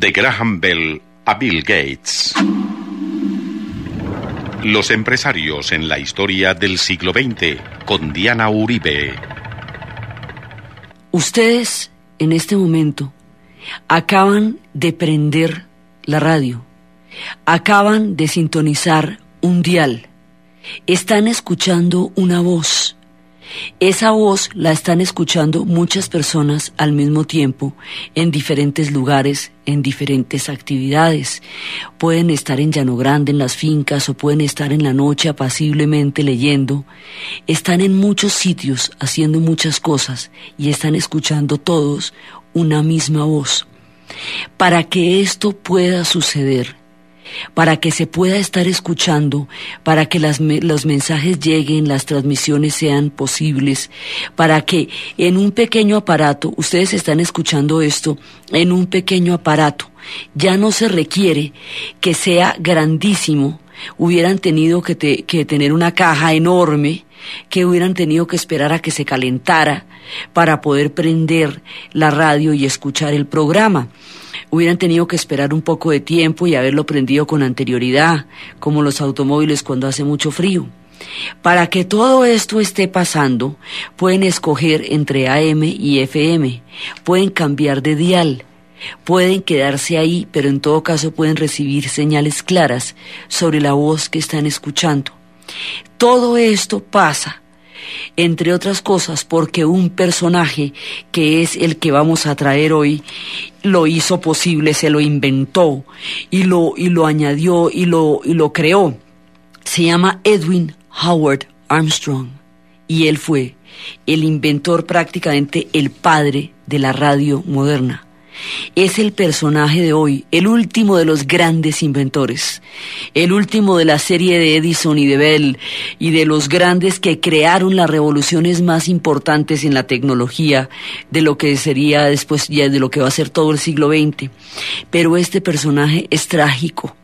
De Graham Bell a Bill Gates. Los empresarios en la historia del siglo XX con Diana Uribe. Ustedes en este momento acaban de prender la radio, acaban de sintonizar un dial, están escuchando una voz esa voz la están escuchando muchas personas al mismo tiempo, en diferentes lugares, en diferentes actividades. Pueden estar en Llano Grande, en las fincas, o pueden estar en la noche apaciblemente leyendo. Están en muchos sitios haciendo muchas cosas y están escuchando todos una misma voz. Para que esto pueda suceder, para que se pueda estar escuchando, para que las, los mensajes lleguen, las transmisiones sean posibles, para que en un pequeño aparato, ustedes están escuchando esto, en un pequeño aparato, ya no se requiere que sea grandísimo, hubieran tenido que, que tener una caja enorme, que hubieran tenido que esperar a que se calentara para poder prender la radio y escuchar el programa hubieran tenido que esperar un poco de tiempo y haberlo prendido con anterioridad, como los automóviles cuando hace mucho frío. Para que todo esto esté pasando, pueden escoger entre AM y FM, pueden cambiar de dial, pueden quedarse ahí, pero en todo caso pueden recibir señales claras sobre la voz que están escuchando. Todo esto pasa entre otras cosas porque un personaje que es el que vamos a traer hoy lo hizo posible, se lo inventó y lo, y lo añadió y lo, y lo creó. Se llama Edwin Howard Armstrong y él fue el inventor prácticamente el padre de la radio moderna es el personaje de hoy, el último de los grandes inventores, el último de la serie de Edison y de Bell y de los grandes que crearon las revoluciones más importantes en la tecnología de lo que sería después ya de lo que va a ser todo el siglo XX. Pero este personaje es trágico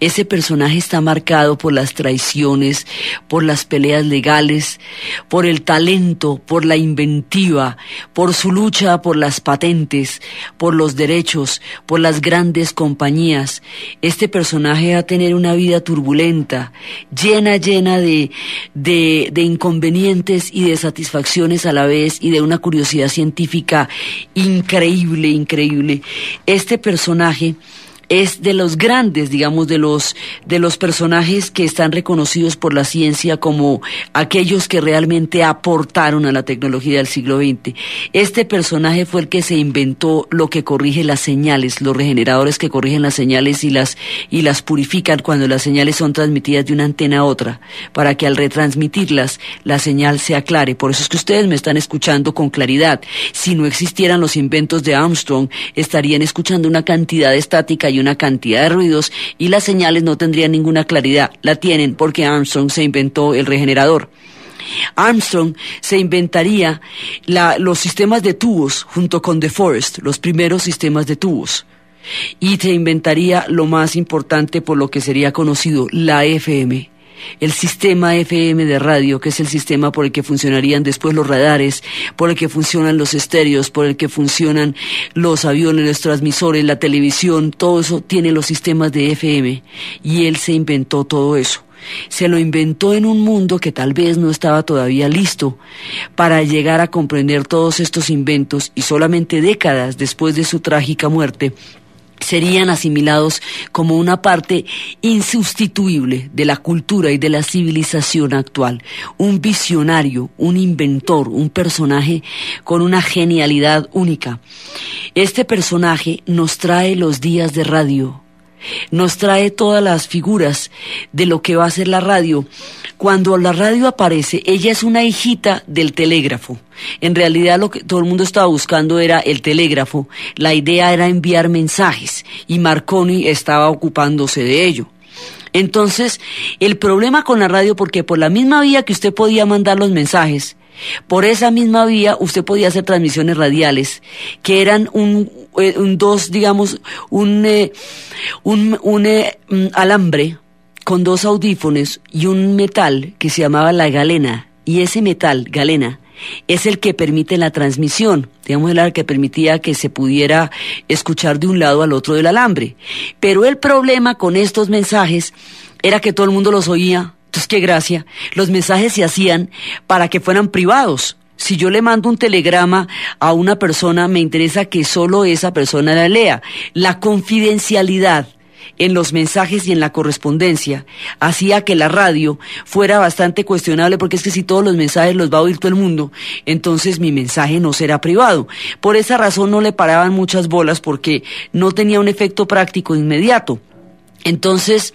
ese personaje está marcado por las traiciones, por las peleas legales, por el talento, por la inventiva, por su lucha por las patentes, por los derechos, por las grandes compañías. Este personaje va a tener una vida turbulenta, llena, llena de, de, de inconvenientes y de satisfacciones a la vez y de una curiosidad científica increíble, increíble. Este personaje es de los grandes, digamos, de los, de los personajes que están reconocidos por la ciencia como aquellos que realmente aportaron a la tecnología del siglo XX. Este personaje fue el que se inventó lo que corrige las señales, los regeneradores que corrigen las señales y las, y las purifican cuando las señales son transmitidas de una antena a otra, para que al retransmitirlas la señal se aclare. Por eso es que ustedes me están escuchando con claridad. Si no existieran los inventos de Armstrong, estarían escuchando una cantidad estática y una cantidad de ruidos y las señales no tendrían ninguna claridad. La tienen porque Armstrong se inventó el regenerador. Armstrong se inventaría los sistemas de tubos junto con De Forest, los primeros sistemas de tubos. Y se inventaría lo más importante por lo que sería conocido, la FM el sistema FM de radio, que es el sistema por el que funcionarían después los radares, por el que funcionan los estéreos, por el que funcionan los aviones, los transmisores, la televisión, todo eso tiene los sistemas de FM y él se inventó todo eso. Se lo inventó en un mundo que tal vez no estaba todavía listo para llegar a comprender todos estos inventos y solamente décadas después de su trágica muerte serían asimilados como una parte insustituible de la cultura y de la civilización actual. Un visionario, un inventor, un personaje con una genialidad única. Este personaje nos trae los días de radio nos trae todas las figuras de lo que va a ser la radio. Cuando la radio aparece, ella es una hijita del telégrafo. En realidad lo que todo el mundo estaba buscando era el telégrafo. La idea era enviar mensajes y Marconi estaba ocupándose de ello. Entonces, el problema con la radio, porque por la misma vía que usted podía mandar los mensajes, por esa misma vía usted podía hacer transmisiones radiales, que eran un, eh, dos, digamos, un, eh, eh, mm, alambre con dos audífonos y un metal que se llamaba la galena. Y ese metal, galena, es el que permite la transmisión, digamos, el que permitía que se pudiera escuchar de un lado al otro del alambre. Pero el problema con estos mensajes era que todo el mundo los oía entonces, qué gracia. Los mensajes se hacían para que fueran privados. Si yo le mando un telegrama a una persona, me interesa que solo esa persona la lea. La confidencialidad en los mensajes y en la correspondencia hacía que la radio fuera bastante cuestionable porque es que si todos los mensajes los va a oír todo el mundo, entonces mi mensaje no será privado. Por esa razón no le paraban muchas bolas porque no tenía un efecto práctico inmediato. Entonces,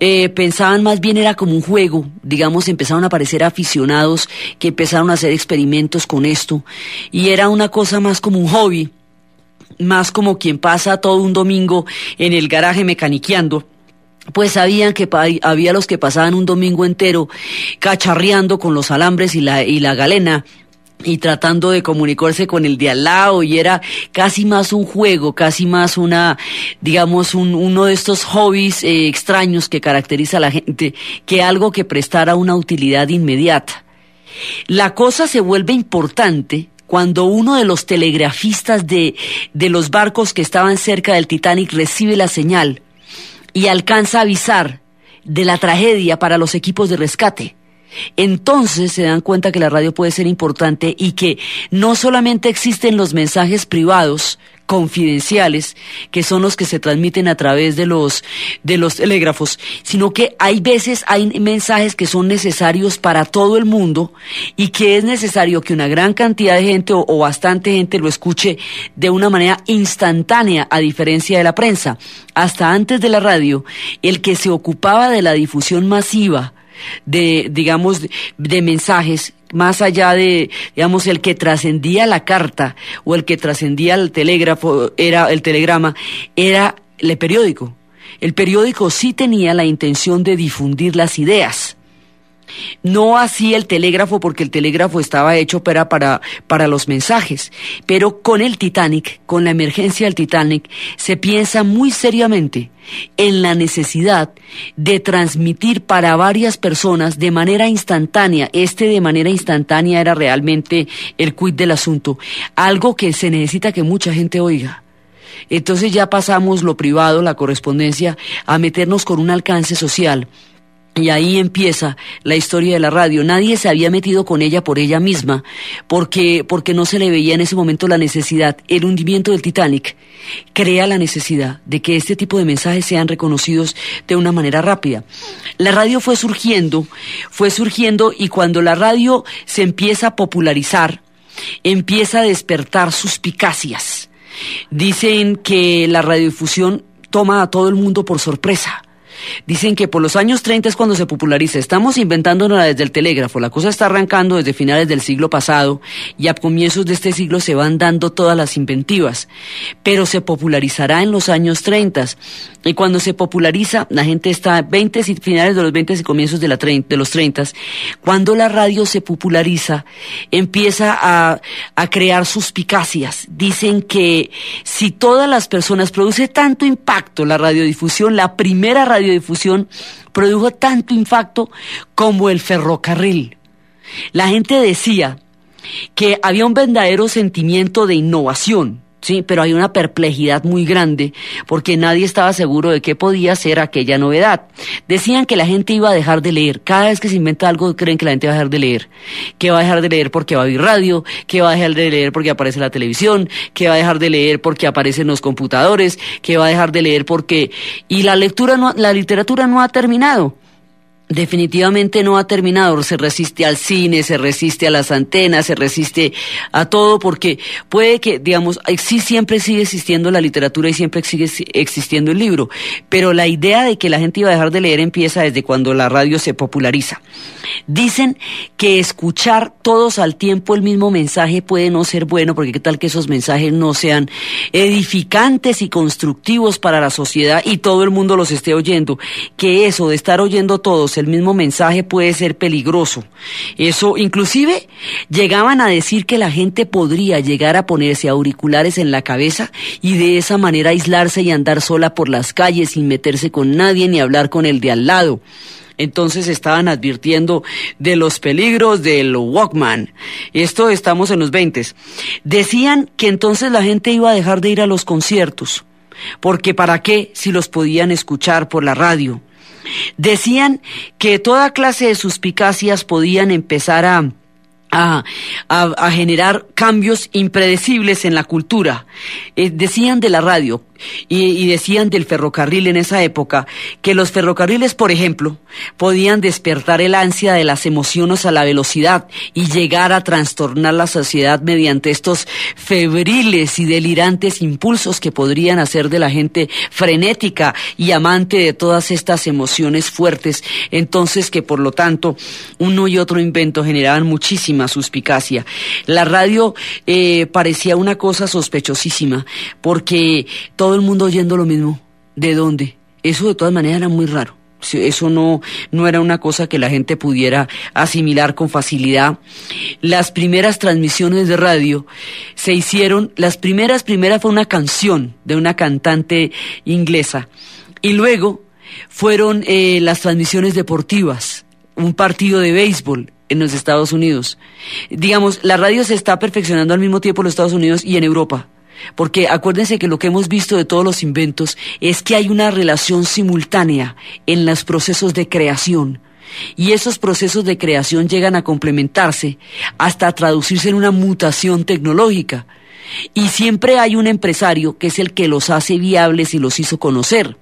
eh, pensaban más bien era como un juego, digamos, empezaron a aparecer aficionados que empezaron a hacer experimentos con esto, y era una cosa más como un hobby, más como quien pasa todo un domingo en el garaje mecaniqueando pues sabían que había los que pasaban un domingo entero cacharreando con los alambres y la, y la galena y tratando de comunicarse con el de al lado y era casi más un juego, casi más una, digamos, un, uno de estos hobbies eh, extraños que caracteriza a la gente, que algo que prestara una utilidad inmediata. La cosa se vuelve importante cuando uno de los telegrafistas de, de los barcos que estaban cerca del Titanic recibe la señal y alcanza a avisar de la tragedia para los equipos de rescate entonces se dan cuenta que la radio puede ser importante y que no solamente existen los mensajes privados, confidenciales, que son los que se transmiten a través de los, de los telégrafos, sino que hay veces hay mensajes que son necesarios para todo el mundo y que es necesario que una gran cantidad de gente o, o bastante gente lo escuche de una manera instantánea, a diferencia de la prensa. Hasta antes de la radio, el que se ocupaba de la difusión masiva, de, digamos, de mensajes más allá de, digamos, el que trascendía la carta o el que trascendía el telégrafo, era el telegrama, era el periódico. El periódico sí tenía la intención de difundir las ideas no así el telégrafo, porque el telégrafo estaba hecho para, para, para los mensajes. Pero con el Titanic, con la emergencia del Titanic, se piensa muy seriamente en la necesidad de transmitir para varias personas de manera instantánea, este de manera instantánea era realmente el quid del asunto, algo que se necesita que mucha gente oiga. Entonces ya pasamos lo privado, la correspondencia, a meternos con un alcance social y ahí empieza la historia de la radio. Nadie se había metido con ella por ella misma, porque, porque no se le veía en ese momento la necesidad. El hundimiento del Titanic crea la necesidad de que este tipo de mensajes sean reconocidos de una manera rápida. La radio fue surgiendo, fue surgiendo y cuando la radio se empieza a popularizar, empieza a despertar suspicacias. Dicen que la radiodifusión toma a todo el mundo por sorpresa Dicen que por los años 30 es cuando se populariza. Estamos inventándonos desde el telégrafo. La cosa está arrancando desde finales del siglo pasado y a comienzos de este siglo se van dando todas las inventivas. Pero se popularizará en los años 30. Y cuando se populariza, la gente está 20 y finales de los 20 y comienzos de, la de los 30. Cuando la radio se populariza, empieza a, a crear suspicacias. Dicen que si todas las personas produce tanto impacto la radiodifusión, la primera radio difusión produjo tanto impacto como el ferrocarril. La gente decía que había un verdadero sentimiento de innovación Sí, pero hay una perplejidad muy grande porque nadie estaba seguro de qué podía ser aquella novedad. Decían que la gente iba a dejar de leer. Cada vez que se inventa algo creen que la gente va a dejar de leer. Que va a dejar de leer porque va a haber radio, que va a dejar de leer porque aparece la televisión, que va a dejar de leer porque aparecen los computadores, que va a dejar de leer porque... Y la lectura, la literatura no ha terminado definitivamente no ha terminado, se resiste al cine, se resiste a las antenas, se resiste a todo, porque puede que, digamos, eh, sí siempre sigue existiendo la literatura y siempre sigue existiendo el libro, pero la idea de que la gente iba a dejar de leer empieza desde cuando la radio se populariza. Dicen que escuchar todos al tiempo el mismo mensaje puede no ser bueno, porque qué tal que esos mensajes no sean edificantes y constructivos para la sociedad y todo el mundo los esté oyendo, que eso de estar oyendo todos, el mismo mensaje puede ser peligroso. Eso inclusive llegaban a decir que la gente podría llegar a ponerse auriculares en la cabeza y de esa manera aislarse y andar sola por las calles sin meterse con nadie ni hablar con el de al lado. Entonces estaban advirtiendo de los peligros del Walkman. Esto estamos en los 20. Decían que entonces la gente iba a dejar de ir a los conciertos. Porque para qué si los podían escuchar por la radio. Decían que toda clase de suspicacias podían empezar a, generar cambios impredecibles en la cultura. Eh, decían de la radio, y, decían del ferrocarril en esa época que los ferrocarriles, por ejemplo, podían despertar el ansia de las emociones a la velocidad y llegar a trastornar la sociedad mediante estos febriles y delirantes impulsos que podrían hacer de la gente frenética y amante de todas estas emociones fuertes. Entonces que, por lo tanto, uno y otro invento generaban muchísima suspicacia. La radio eh, parecía una cosa sospechosísima porque todo todo el mundo oyendo lo mismo. ¿De dónde? Eso de todas maneras era muy raro. Eso no, no era una cosa que la gente pudiera asimilar con facilidad. Las primeras transmisiones de radio se hicieron, las primeras, primera fue una canción de una cantante inglesa. Y luego fueron eh, las transmisiones deportivas, un partido de béisbol, en los Estados Unidos. Digamos, la radio se está perfeccionando al mismo tiempo en los Estados Unidos y en Europa. Porque acuérdense que lo que hemos visto de todos los inventos es que hay una relación simultánea en los procesos de creación. Y esos procesos de creación llegan a complementarse hasta traducirse en una mutación tecnológica. Y siempre hay un empresario que es el que los hace viables y los hizo conocer.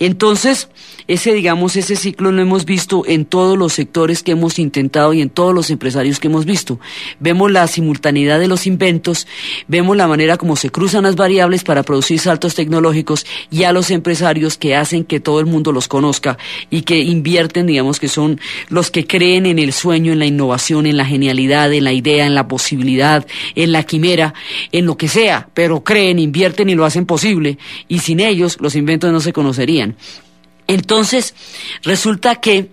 Entonces, ese, digamos, ese ciclo lo hemos visto en todos los sectores que hemos intentado y en todos los empresarios que hemos visto. Vemos la simultaneidad de los inventos, vemos la manera como se cruzan las variables para producir saltos tecnológicos y a los empresarios que hacen que todo el mundo los conozca y que invierten, digamos, que son los que creen en el sueño, en la innovación, en la genialidad, en la idea, en la posibilidad, en la quimera, en lo que sea, pero creen, invierten y lo hacen posible. Y sin ellos, los inventos no se conocen serían. Entonces, resulta que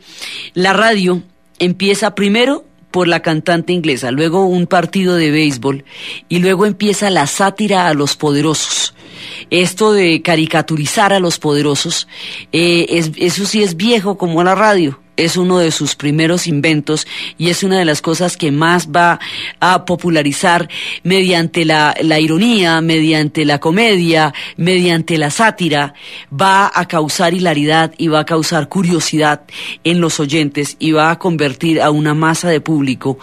la radio empieza primero por la cantante inglesa, luego un partido de béisbol y luego empieza la sátira a los poderosos. Esto de caricaturizar a los poderosos, eh, es, eso sí es viejo como la radio es uno de sus primeros inventos y es una de las cosas que más va a popularizar mediante la, la ironía, mediante la comedia, mediante la sátira, va a causar hilaridad y va a causar curiosidad en los oyentes y va a convertir a una masa de público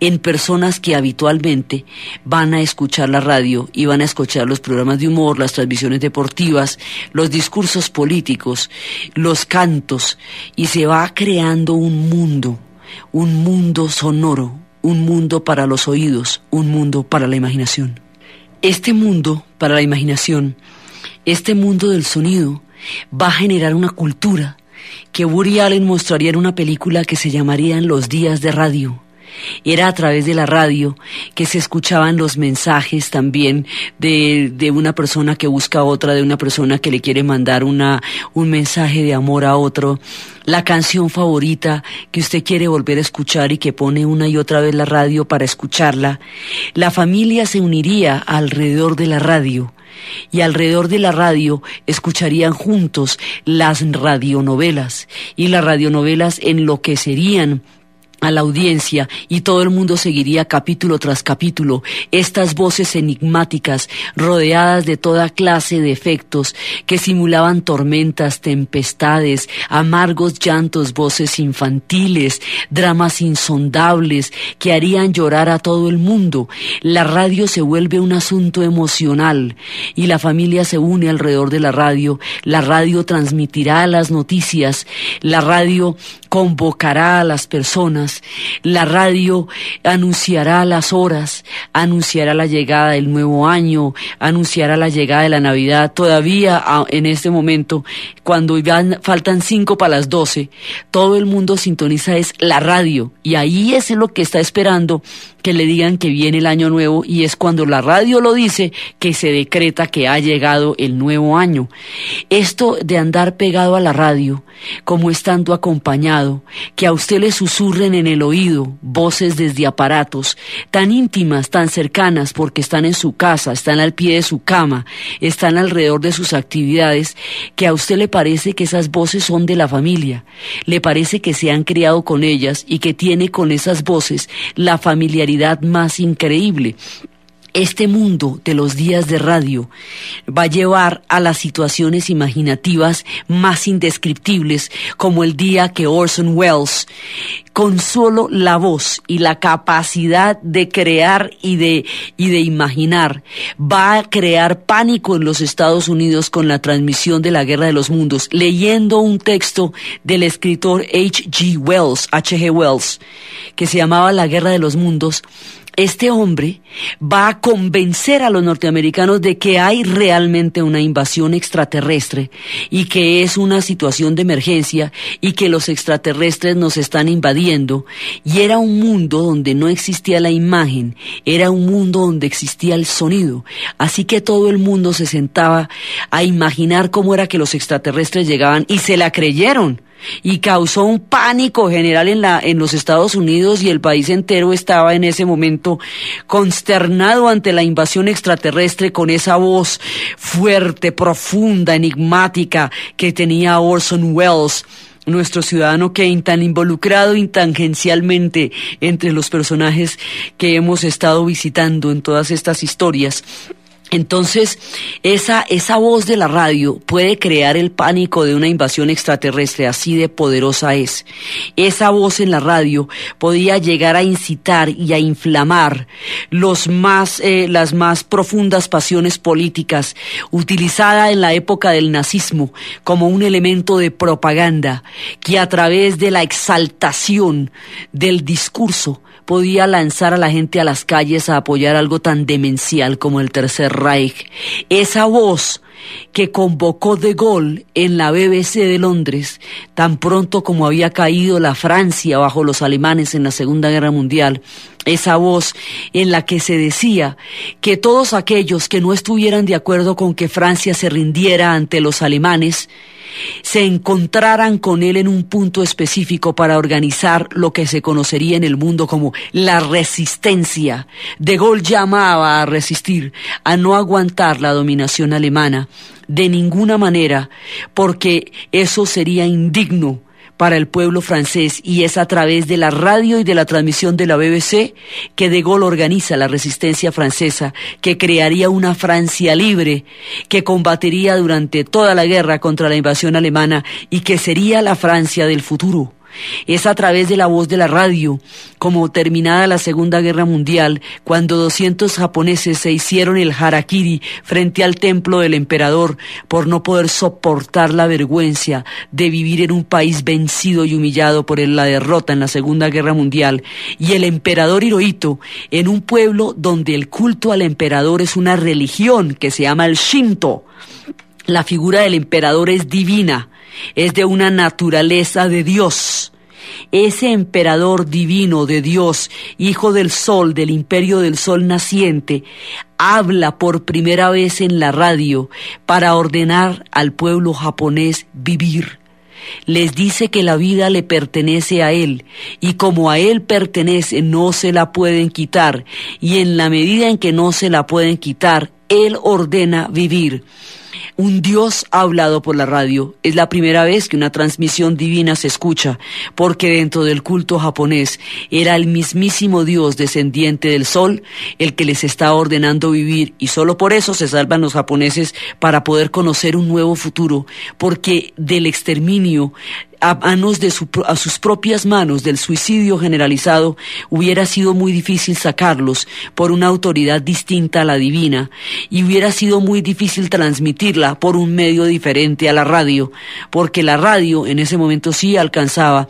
en personas que habitualmente van a escuchar la radio y van a escuchar los programas de humor, las transmisiones deportivas, los discursos políticos, los cantos y se va a crear creando un mundo, un mundo sonoro, un mundo para los oídos, un mundo para la imaginación. Este mundo para la imaginación, este mundo del sonido, va a generar una cultura que Woody Allen mostraría en una película que se llamaría En los días de radio era a través de la radio que se escuchaban los mensajes también de, de, una persona que busca a otra, de una persona que le quiere mandar una, un mensaje de amor a otro. La canción favorita que usted quiere volver a escuchar y que pone una y otra vez la radio para escucharla. La familia se uniría alrededor de la radio y alrededor de la radio escucharían juntos las radionovelas y las radionovelas enloquecerían a la audiencia y todo el mundo seguiría capítulo tras capítulo estas voces enigmáticas rodeadas de toda clase de efectos que simulaban tormentas, tempestades, amargos llantos, voces infantiles, dramas insondables que harían llorar a todo el mundo. La radio se vuelve un asunto emocional y la familia se une alrededor de la radio. La radio transmitirá las noticias, la radio convocará a las personas, la radio anunciará las horas, anunciará la llegada del nuevo año, anunciará la llegada de la Navidad. Todavía en este momento, cuando faltan cinco para las doce, todo el mundo sintoniza es la radio y ahí es lo que está esperando que le digan que viene el año nuevo y es cuando la radio lo dice que se decreta que ha llegado el nuevo año. Esto de andar pegado a la radio, como estando acompañado, que a usted le susurren en el oído voces desde aparatos, tan íntimas, tan cercanas, porque están en su casa, están al pie de su cama, están alrededor de sus actividades, que a usted le parece que esas voces son de la familia, le parece que se han criado con ellas y que tiene con esas voces la familiaridad más increíble este mundo de los días de radio va a llevar a las situaciones imaginativas más indescriptibles, como el día que Orson Welles, con solo la voz y la capacidad de crear y de, y de imaginar, va a crear pánico en los Estados Unidos con la transmisión de la Guerra de los Mundos, leyendo un texto del escritor H.G. Wells, H.G. Wells, que se llamaba La Guerra de los Mundos, este hombre va a convencer a los norteamericanos de que hay realmente una invasión extraterrestre y que es una situación de emergencia y que los extraterrestres nos están invadiendo. Y era un mundo donde no existía la imagen, era un mundo donde existía el sonido. Así que todo el mundo se sentaba a imaginar cómo era que los extraterrestres llegaban y se la creyeron y causó un pánico general en, la, en los Estados Unidos y el país entero estaba en ese momento consternado ante la invasión extraterrestre con esa voz fuerte, profunda, enigmática que tenía Orson Welles nuestro ciudadano Kane tan involucrado intangencialmente entre los personajes que hemos estado visitando en todas estas historias. Entonces, esa, voz de la radio puede crear el pánico de una invasión extraterrestre, así de poderosa es. Esa voz en la radio podía llegar a incitar y a inflamar eh, las más profundas pasiones políticas, utilizada en la época del nazismo como un elemento de propaganda que a través de la exaltación del discurso podía lanzar a la gente a las calles a apoyar algo tan demencial como el Tercer Reich. Esa voz que convocó de Gaulle en la BBC de Londres, tan pronto como había caído la Francia bajo los alemanes en la Segunda Guerra Mundial, esa voz en la que se decía que todos aquellos que no estuvieran de acuerdo con que Francia se rindiera ante los alemanes, se encontraran con él en un punto específico para organizar lo que se conocería en el mundo como la resistencia. De Gaulle llamaba a resistir, a no aguantar la dominación alemana de ninguna manera, porque eso sería indigno para el pueblo francés y es a través de la radio y de la transmisión de la BBC que De Gaulle organiza la resistencia francesa, que crearía una Francia libre, que combatería durante toda la guerra contra la invasión alemana y que sería la Francia del futuro. Es a través de la voz de la radio, como terminada la Segunda Guerra Mundial, cuando 200 japoneses se hicieron el harakiri frente al templo del emperador por no poder soportar la vergüenza de vivir en un país vencido y humillado por la derrota en la Segunda Guerra Mundial, y el emperador Hirohito en un pueblo donde el culto al emperador es una religión que se llama el Shinto. La figura del emperador es divina, es de una naturaleza de Dios. Ese emperador divino de Dios, hijo del sol, del imperio del sol naciente, habla por primera vez en la radio para ordenar al pueblo japonés vivir. Les dice que la vida le pertenece a él y como a él pertenece no se la pueden quitar y en la medida en que no se la pueden quitar, él ordena vivir. Un Dios ha hablado por la radio. Es la primera vez que una transmisión divina se escucha, porque dentro del culto japonés era el mismísimo Dios descendiente del sol el que les está ordenando vivir y solo por eso se salvan los japoneses para poder conocer un nuevo futuro, porque del exterminio a manos de a sus propias manos del suicidio generalizado hubiera sido muy difícil sacarlos por una autoridad distinta a la divina y hubiera sido muy difícil transmitirla por un medio diferente a la radio, porque la radio en ese momento sí alcanzaba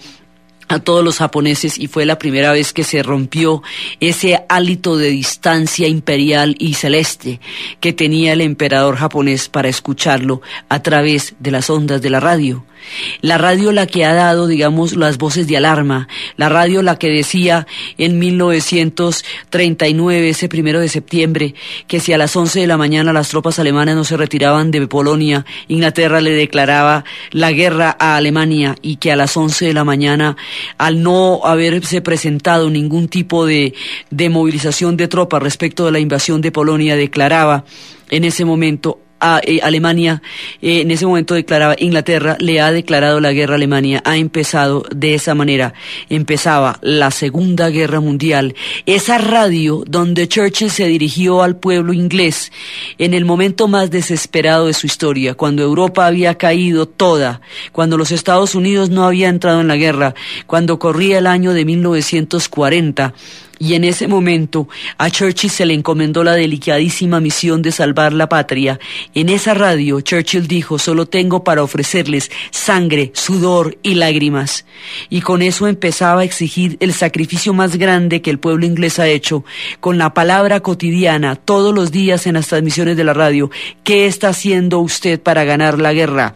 a todos los japoneses y fue la primera vez que se rompió ese hálito de distancia imperial y celeste que tenía el emperador japonés para escucharlo a través de las ondas de la radio. La radio la que ha dado, digamos, las voces de alarma, la radio la que decía en 1939, ese primero de septiembre, que si a las once de la mañana las tropas alemanas no se retiraban de Polonia, Inglaterra le declaraba la guerra a Alemania y que a las once de la mañana, al no haberse presentado ningún tipo de, de movilización de tropas respecto de la invasión de Polonia, declaraba en ese momento eh, Alemania eh, en ese momento declaraba Inglaterra le ha declarado la guerra a Alemania ha empezado de esa manera empezaba la Segunda Guerra Mundial esa radio donde Churchill se dirigió al pueblo inglés en el momento más desesperado de su historia cuando Europa había caído toda cuando los Estados Unidos no había entrado en la guerra cuando corría el año de 1940 y en ese momento a Churchill se le encomendó la delicadísima misión de salvar la patria. En esa radio Churchill dijo, solo tengo para ofrecerles sangre, sudor y lágrimas. Y con eso empezaba a exigir el sacrificio más grande que el pueblo inglés ha hecho, con la palabra cotidiana, todos los días en las transmisiones de la radio, ¿qué está haciendo usted para ganar la guerra?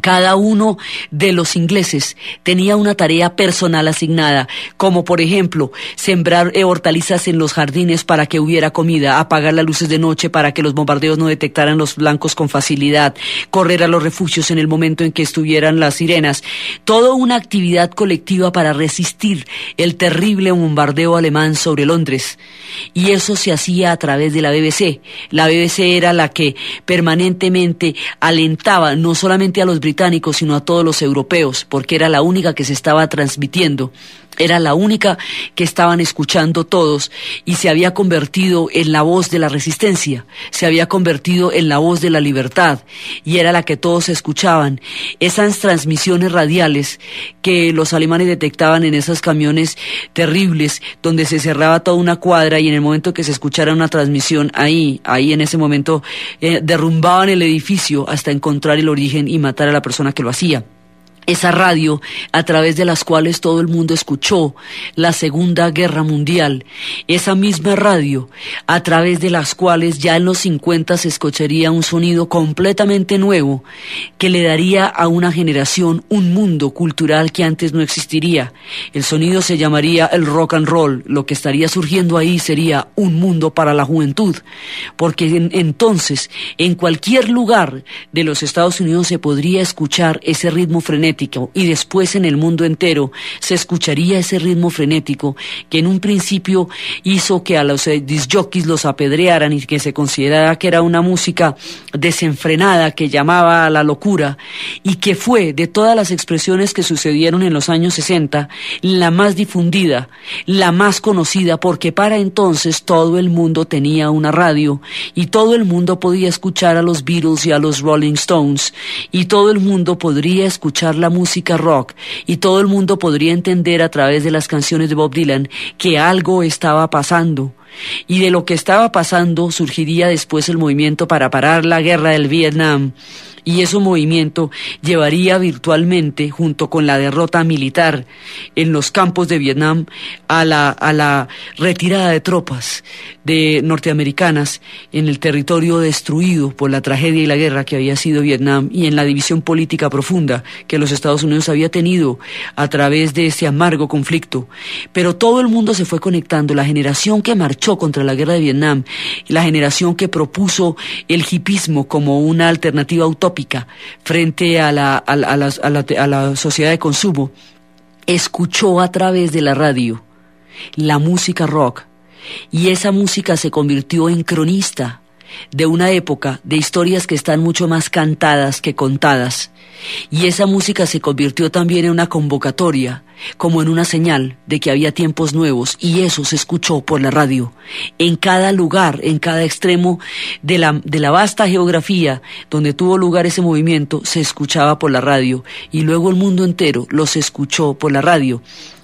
cada uno de los ingleses tenía una tarea personal asignada, como por ejemplo sembrar eh, hortalizas en los jardines para que hubiera comida, apagar las luces de noche para que los bombardeos no detectaran los blancos con facilidad, correr a los refugios en el momento en que estuvieran las sirenas, toda una actividad colectiva para resistir el terrible bombardeo alemán sobre Londres. Y eso se hacía a través de la BBC. La BBC era la que permanentemente alentaba no solamente a los británicos, sino a todos los europeos, porque era la única que se estaba transmitiendo era la única que estaban escuchando todos y se había convertido en la voz de la resistencia, se había convertido en la voz de la libertad y era la que todos escuchaban. Esas transmisiones radiales que los alemanes detectaban en esos camiones terribles donde se cerraba toda una cuadra y en el momento que se escuchara una transmisión ahí, ahí en ese momento eh, derrumbaban el edificio hasta encontrar el origen y matar a la persona que lo hacía esa radio a través de las cuales todo el mundo escuchó la Segunda Guerra Mundial, esa misma radio a través de las cuales ya en los 50 se escucharía un sonido completamente nuevo que le daría a una generación un mundo cultural que antes no existiría. El sonido se llamaría el rock and roll, lo que estaría surgiendo ahí sería un mundo para la juventud, porque entonces en cualquier lugar de los Estados Unidos se podría escuchar ese ritmo frenético y después en el mundo entero se escucharía ese ritmo frenético que en un principio hizo que a los eh, jockeys los apedrearan y que se considerara que era una música desenfrenada que llamaba a la locura y que fue de todas las expresiones que sucedieron en los años 60 la más difundida, la más conocida porque para entonces todo el mundo tenía una radio y todo el mundo podía escuchar a los Beatles y a los Rolling Stones y todo el mundo podría escuchar la música rock y todo el mundo podría entender a través de las canciones de Bob Dylan que algo estaba pasando y de lo que estaba pasando surgiría después el movimiento para parar la guerra del Vietnam y ese movimiento llevaría virtualmente, junto con la derrota militar en los campos de Vietnam, a la, retirada de tropas de norteamericanas en el territorio destruido por la tragedia y la guerra que había sido Vietnam y en la división política profunda que los Estados Unidos había tenido a través de ese amargo conflicto. Pero todo el mundo se fue conectando, la generación que marchó contra la guerra de Vietnam, la generación que propuso el hipismo como una alternativa utópica frente a la, a, a la sociedad de consumo, escuchó a través de la radio la música rock y esa música se convirtió en cronista de una época de historias que están mucho más cantadas que contadas. Y esa música se convirtió también en una convocatoria, como en una señal de que había tiempos nuevos, y eso se escuchó por la radio, en cada lugar, en cada extremo de la, de la vasta geografía donde tuvo lugar ese movimiento, se escuchaba por la radio, y luego el mundo entero los escuchó por la radio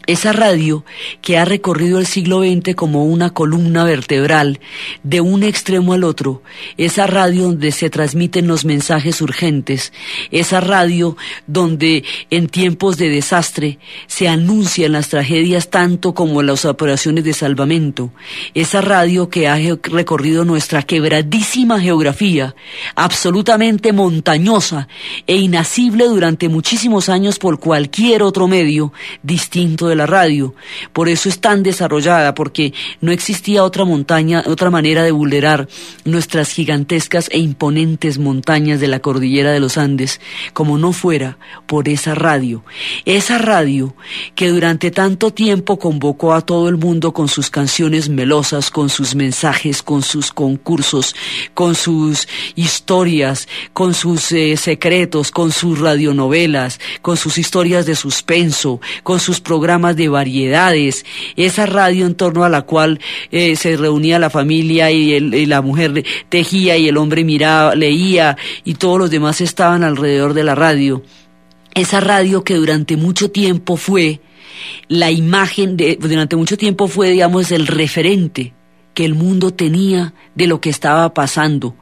esa radio que ha recorrido el siglo XX como una columna vertebral de un extremo al otro, esa radio donde se transmiten los mensajes urgentes, esa radio donde en tiempos de desastre se anuncian las tragedias tanto como las operaciones de salvamento, esa radio que ha recorrido nuestra quebradísima geografía, absolutamente montañosa e inasible durante muchísimos años por cualquier otro medio distinto de la radio. Por eso es tan desarrollada, porque no existía otra montaña, otra manera de vulnerar nuestras gigantescas e imponentes montañas de la cordillera de los Andes, como no fuera por esa radio. Esa radio que durante tanto tiempo convocó a todo el mundo con sus canciones melosas, con sus mensajes, con sus concursos, con sus historias, con sus eh, secretos, con sus radionovelas, con sus historias de suspenso, con sus programas de variedades, esa radio en torno a la cual eh, se reunía la familia y, la mujer tejía y el hombre miraba, leía y todos los demás estaban alrededor de la radio. Esa radio que durante mucho tiempo fue la imagen, de, durante mucho tiempo fue, digamos, el referente que el mundo tenía de lo que estaba pasando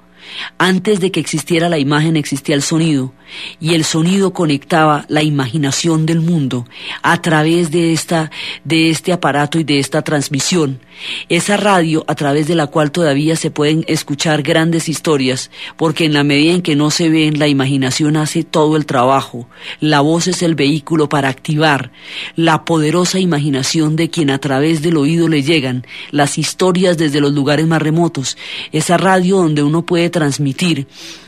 antes de que existiera la imagen existía el sonido y el sonido conectaba la imaginación del mundo a través de esta de este aparato y de esta transmisión. Esa radio a través de la cual todavía se pueden escuchar grandes historias, porque en la medida en que no se ven la imaginación hace todo el trabajo. La voz es el vehículo para activar la poderosa imaginación de quien a través del oído le llegan las historias desde los lugares más remotos. Esa radio donde uno puede transmitir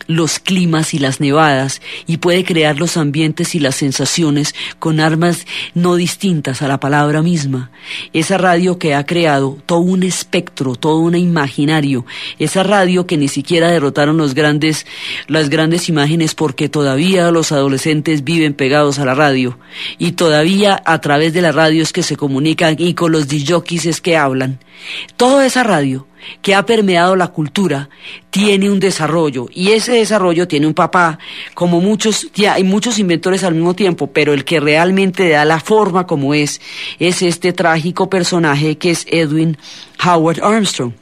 los climas y las nevadas y puede crear los ambientes y las sensaciones con armas no distintas a la palabra misma. Esa radio que ha creado todo un espectro, todo un imaginario, esa radio que ni siquiera derrotaron los grandes, las grandes imágenes porque todavía los adolescentes viven pegados a la radio y todavía a través de las radios que se comunican y con los DJs es que hablan. Toda esa radio que ha permeado la cultura tiene un desarrollo y ese desarrollo tiene un papá, como muchos, ya hay muchos inventores al mismo tiempo, pero el que realmente da la forma como es, es este trágico personaje que es Edwin Howard Armstrong.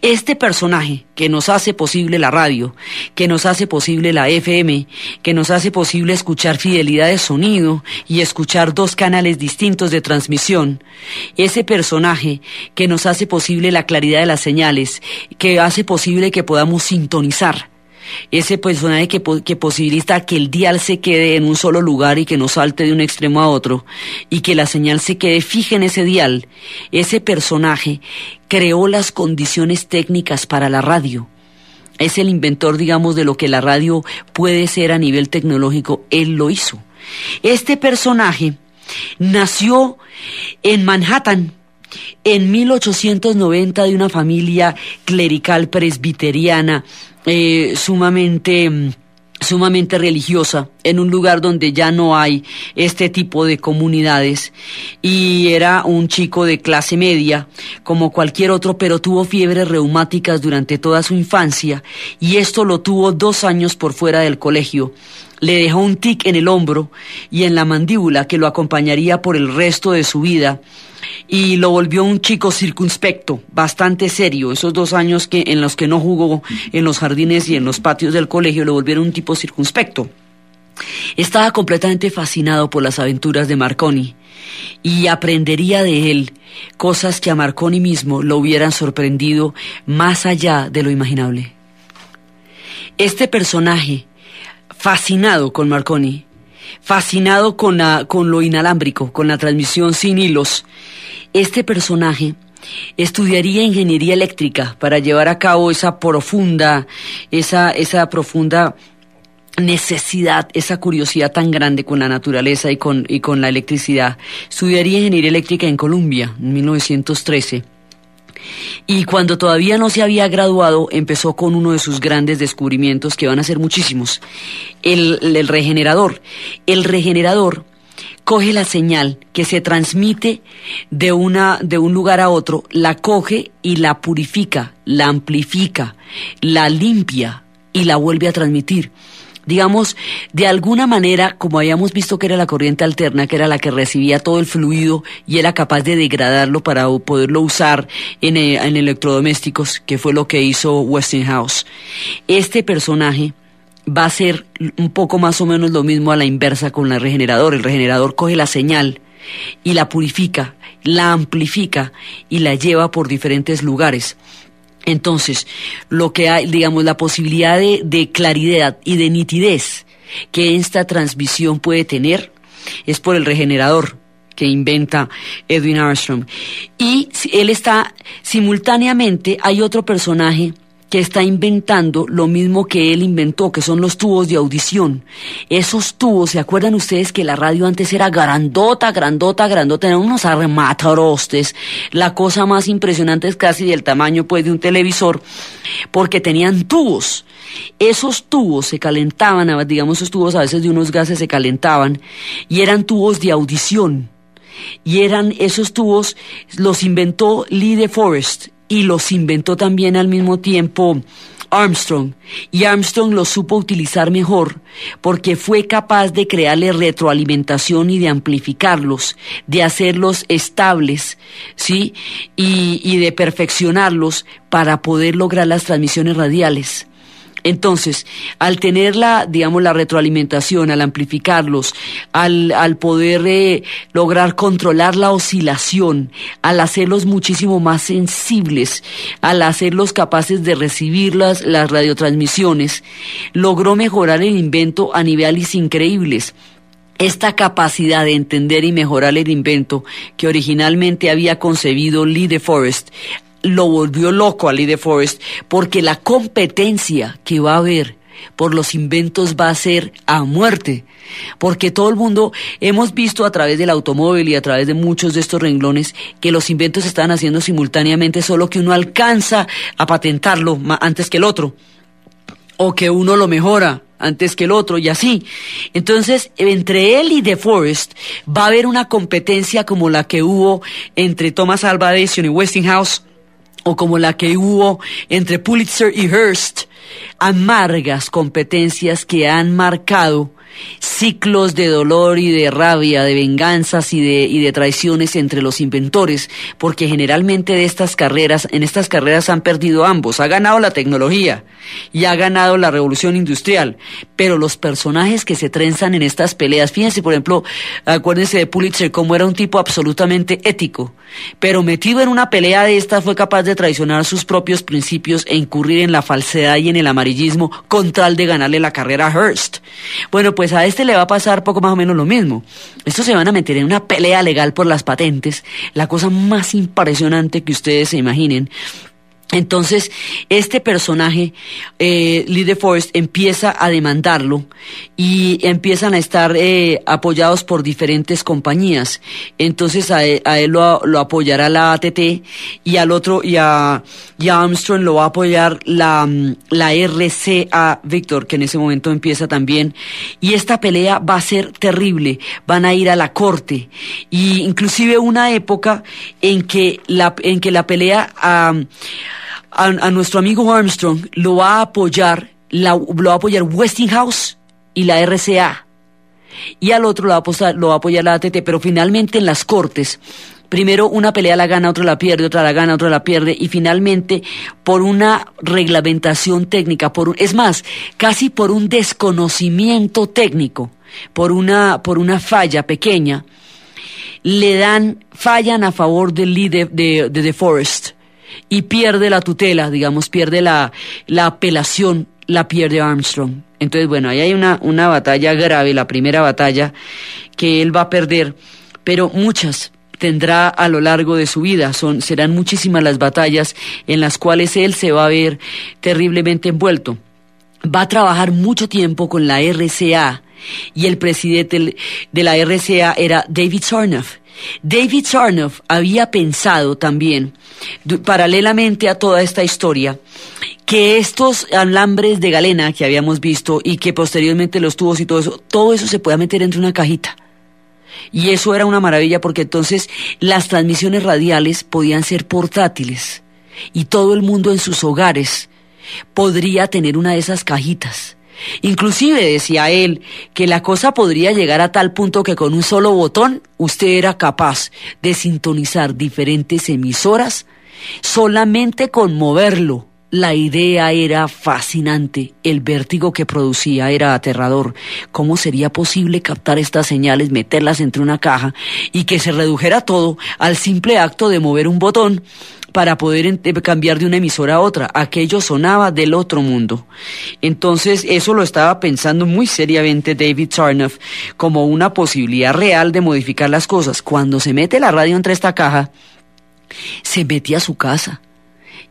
Este personaje que nos hace posible la radio, que nos hace posible la FM, que nos hace posible escuchar fidelidad de sonido y escuchar dos canales distintos de transmisión, ese personaje que nos hace posible la claridad de las señales, que hace posible que podamos sintonizar ese personaje que, que, posibilita que el dial se quede en un solo lugar y que no salte de un extremo a otro, y que la señal se quede fija en ese dial, ese personaje creó las condiciones técnicas para la radio. Es el inventor, digamos, de lo que la radio puede ser a nivel tecnológico. Él lo hizo. Este personaje nació en Manhattan, en 1890 de una familia clerical presbiteriana eh, sumamente mm, sumamente religiosa, en un lugar donde ya no hay este tipo de comunidades. Y era un chico de clase media, como cualquier otro, pero tuvo fiebres reumáticas durante toda su infancia y esto lo tuvo dos años por fuera del colegio le dejó un tic en el hombro y en la mandíbula que lo acompañaría por el resto de su vida y lo volvió un chico circunspecto, bastante serio. Esos dos años que, en los que no jugó en los jardines y en los patios del colegio lo volvieron un tipo circunspecto. Estaba completamente fascinado por las aventuras de Marconi y aprendería de él cosas que a Marconi mismo lo hubieran sorprendido más allá de lo imaginable. Este personaje fascinado con Marconi, fascinado con, lo inalámbrico, con la transmisión sin hilos. Este personaje estudiaría ingeniería eléctrica para llevar a cabo esa profunda, esa, esa profunda necesidad, esa curiosidad tan grande con la naturaleza y con, y con la electricidad. Estudiaría ingeniería eléctrica en Colombia en 1913 y cuando todavía no se había graduado, empezó con uno de sus grandes descubrimientos, que van a ser muchísimos, el, regenerador. El regenerador coge la señal que se transmite de, una, de un lugar a otro, la coge y la purifica, la amplifica, la limpia y la vuelve a transmitir digamos, de alguna manera, como habíamos visto que era la corriente alterna, que era la que recibía todo el fluido y era capaz de degradarlo para poderlo usar en, eh, en electrodomésticos, que fue lo que hizo Westinghouse. Este personaje va a ser un poco más o menos lo mismo a la inversa con el regenerador. El regenerador coge la señal y la purifica, la amplifica y la lleva por diferentes lugares. Entonces, lo que hay, digamos, la posibilidad de, de claridad y de nitidez que esta transmisión puede tener es por el regenerador, que inventa Edwin Armstrong. Y él está simultáneamente, hay otro personaje que está inventando lo mismo que él inventó, que son los tubos de audición. Esos tubos, ¿se acuerdan ustedes que la radio antes era grandota, grandota, grandota? Eran unos armatrostes, la cosa más impresionante es casi del tamaño pues de un televisor, porque tenían tubos. Esos tubos se calentaban, digamos esos tubos a veces de unos gases se calentaban, y eran tubos de audición. Y eran esos tubos, los inventó Lee de Forest, y los inventó también al mismo tiempo Armstrong. Y Armstrong los supo utilizar mejor porque fue capaz de crearle retroalimentación y de amplificarlos, de hacerlos estables, ¿sí? Y, y de perfeccionarlos para poder lograr las transmisiones radiales. Entonces, al tener la, digamos, la retroalimentación, al amplificarlos, al, poder eh, lograr controlar la oscilación, al hacerlos muchísimo más sensibles, al hacerlos capaces de recibir las, las radiotransmisiones, logró mejorar el invento a niveles increíbles. Esta capacidad de entender y mejorar el invento que originalmente había concebido Lee de Forest lo volvió loco a Lee de Forest porque la competencia que va a haber por los inventos va a ser a muerte, porque todo el mundo hemos visto a través del automóvil y a través de muchos de estos renglones que los inventos se están haciendo simultáneamente, solo que uno alcanza a patentarlo antes que el otro, o que uno lo mejora antes que el otro y así. Entonces, entre él y De Forest va a haber una competencia como la que hubo entre Thomas Alva Edison y Westinghouse o como la que hubo entre Pulitzer y Hearst, amargas competencias que han marcado ciclos de dolor y de rabia, de venganzas y de, y de traiciones entre los inventores, porque generalmente de estas carreras, en estas carreras han perdido ambos. Ha ganado la tecnología y ha ganado la revolución industrial, pero los personajes que se trenzan en estas peleas, fíjense, por ejemplo, acuérdense de Pulitzer, como era un tipo absolutamente ético, pero metido en una pelea de esta fue capaz de traicionar sus propios principios e incurrir en la falsedad y en el amarillismo contra el de ganarle la carrera a Hearst. Bueno, pues pues a este le va a pasar poco más o menos lo mismo. Estos se van a meter en una pelea legal por las patentes, la cosa más impresionante que ustedes se imaginen. Entonces, este personaje, eh, Lee DeForest, empieza a demandarlo y empiezan a estar eh, apoyados por diferentes compañías. Entonces, a, e, él lo, apoyará la ATT y al otro, y a, Armstrong lo va a apoyar la, RCA mm, Victor, que en ese momento empieza también. Y esta pelea va a ser terrible. Van a ir a la corte. Y inclusive una época en que la, en que la pelea a, nuestro amigo Armstrong lo va a apoyar, lo va a apoyar Westinghouse y la RCA. Y al otro lo va, a lo va a apoyar la ATT, pero finalmente en las cortes primero una pelea la gana, otra la pierde, otra la gana, otra la pierde, y finalmente por una reglamentación técnica, por un, es más, casi por un desconocimiento técnico, por una, por una falla pequeña, le dan, fallan a favor del líder de, de, de The Forest y pierde la tutela, digamos, pierde la, apelación, la pierde Armstrong. Entonces, bueno, ahí hay una, una batalla grave, la primera batalla que él va a perder, pero muchas, tendrá a lo largo de su vida. Son, serán muchísimas las batallas en las cuales él se va a ver terriblemente envuelto. Va a trabajar mucho tiempo con la RCA y el presidente de la RCA era David Sarnoff. David Sarnoff había pensado también, paralelamente a toda esta historia, que estos alambres de galena que habíamos visto y que posteriormente los tubos y todo eso, todo eso se pueda meter entre una cajita. Y eso era una maravilla porque entonces las transmisiones radiales podían ser portátiles y todo el mundo en sus hogares podría tener una de esas cajitas Inclusive decía él que la cosa podría llegar a tal punto que con un solo botón usted era capaz de sintonizar diferentes emisoras solamente con moverlo. La idea era fascinante, el vértigo que producía era aterrador. ¿Cómo sería posible captar estas señales, meterlas entre una caja y que se redujera todo al simple acto de mover un botón para poder eh, cambiar de una emisora a otra. Aquello sonaba del otro mundo. Entonces eso lo estaba pensando muy seriamente David Sarnoff como una posibilidad real de modificar las cosas. Cuando se mete la radio entre esta caja, se mete a su casa.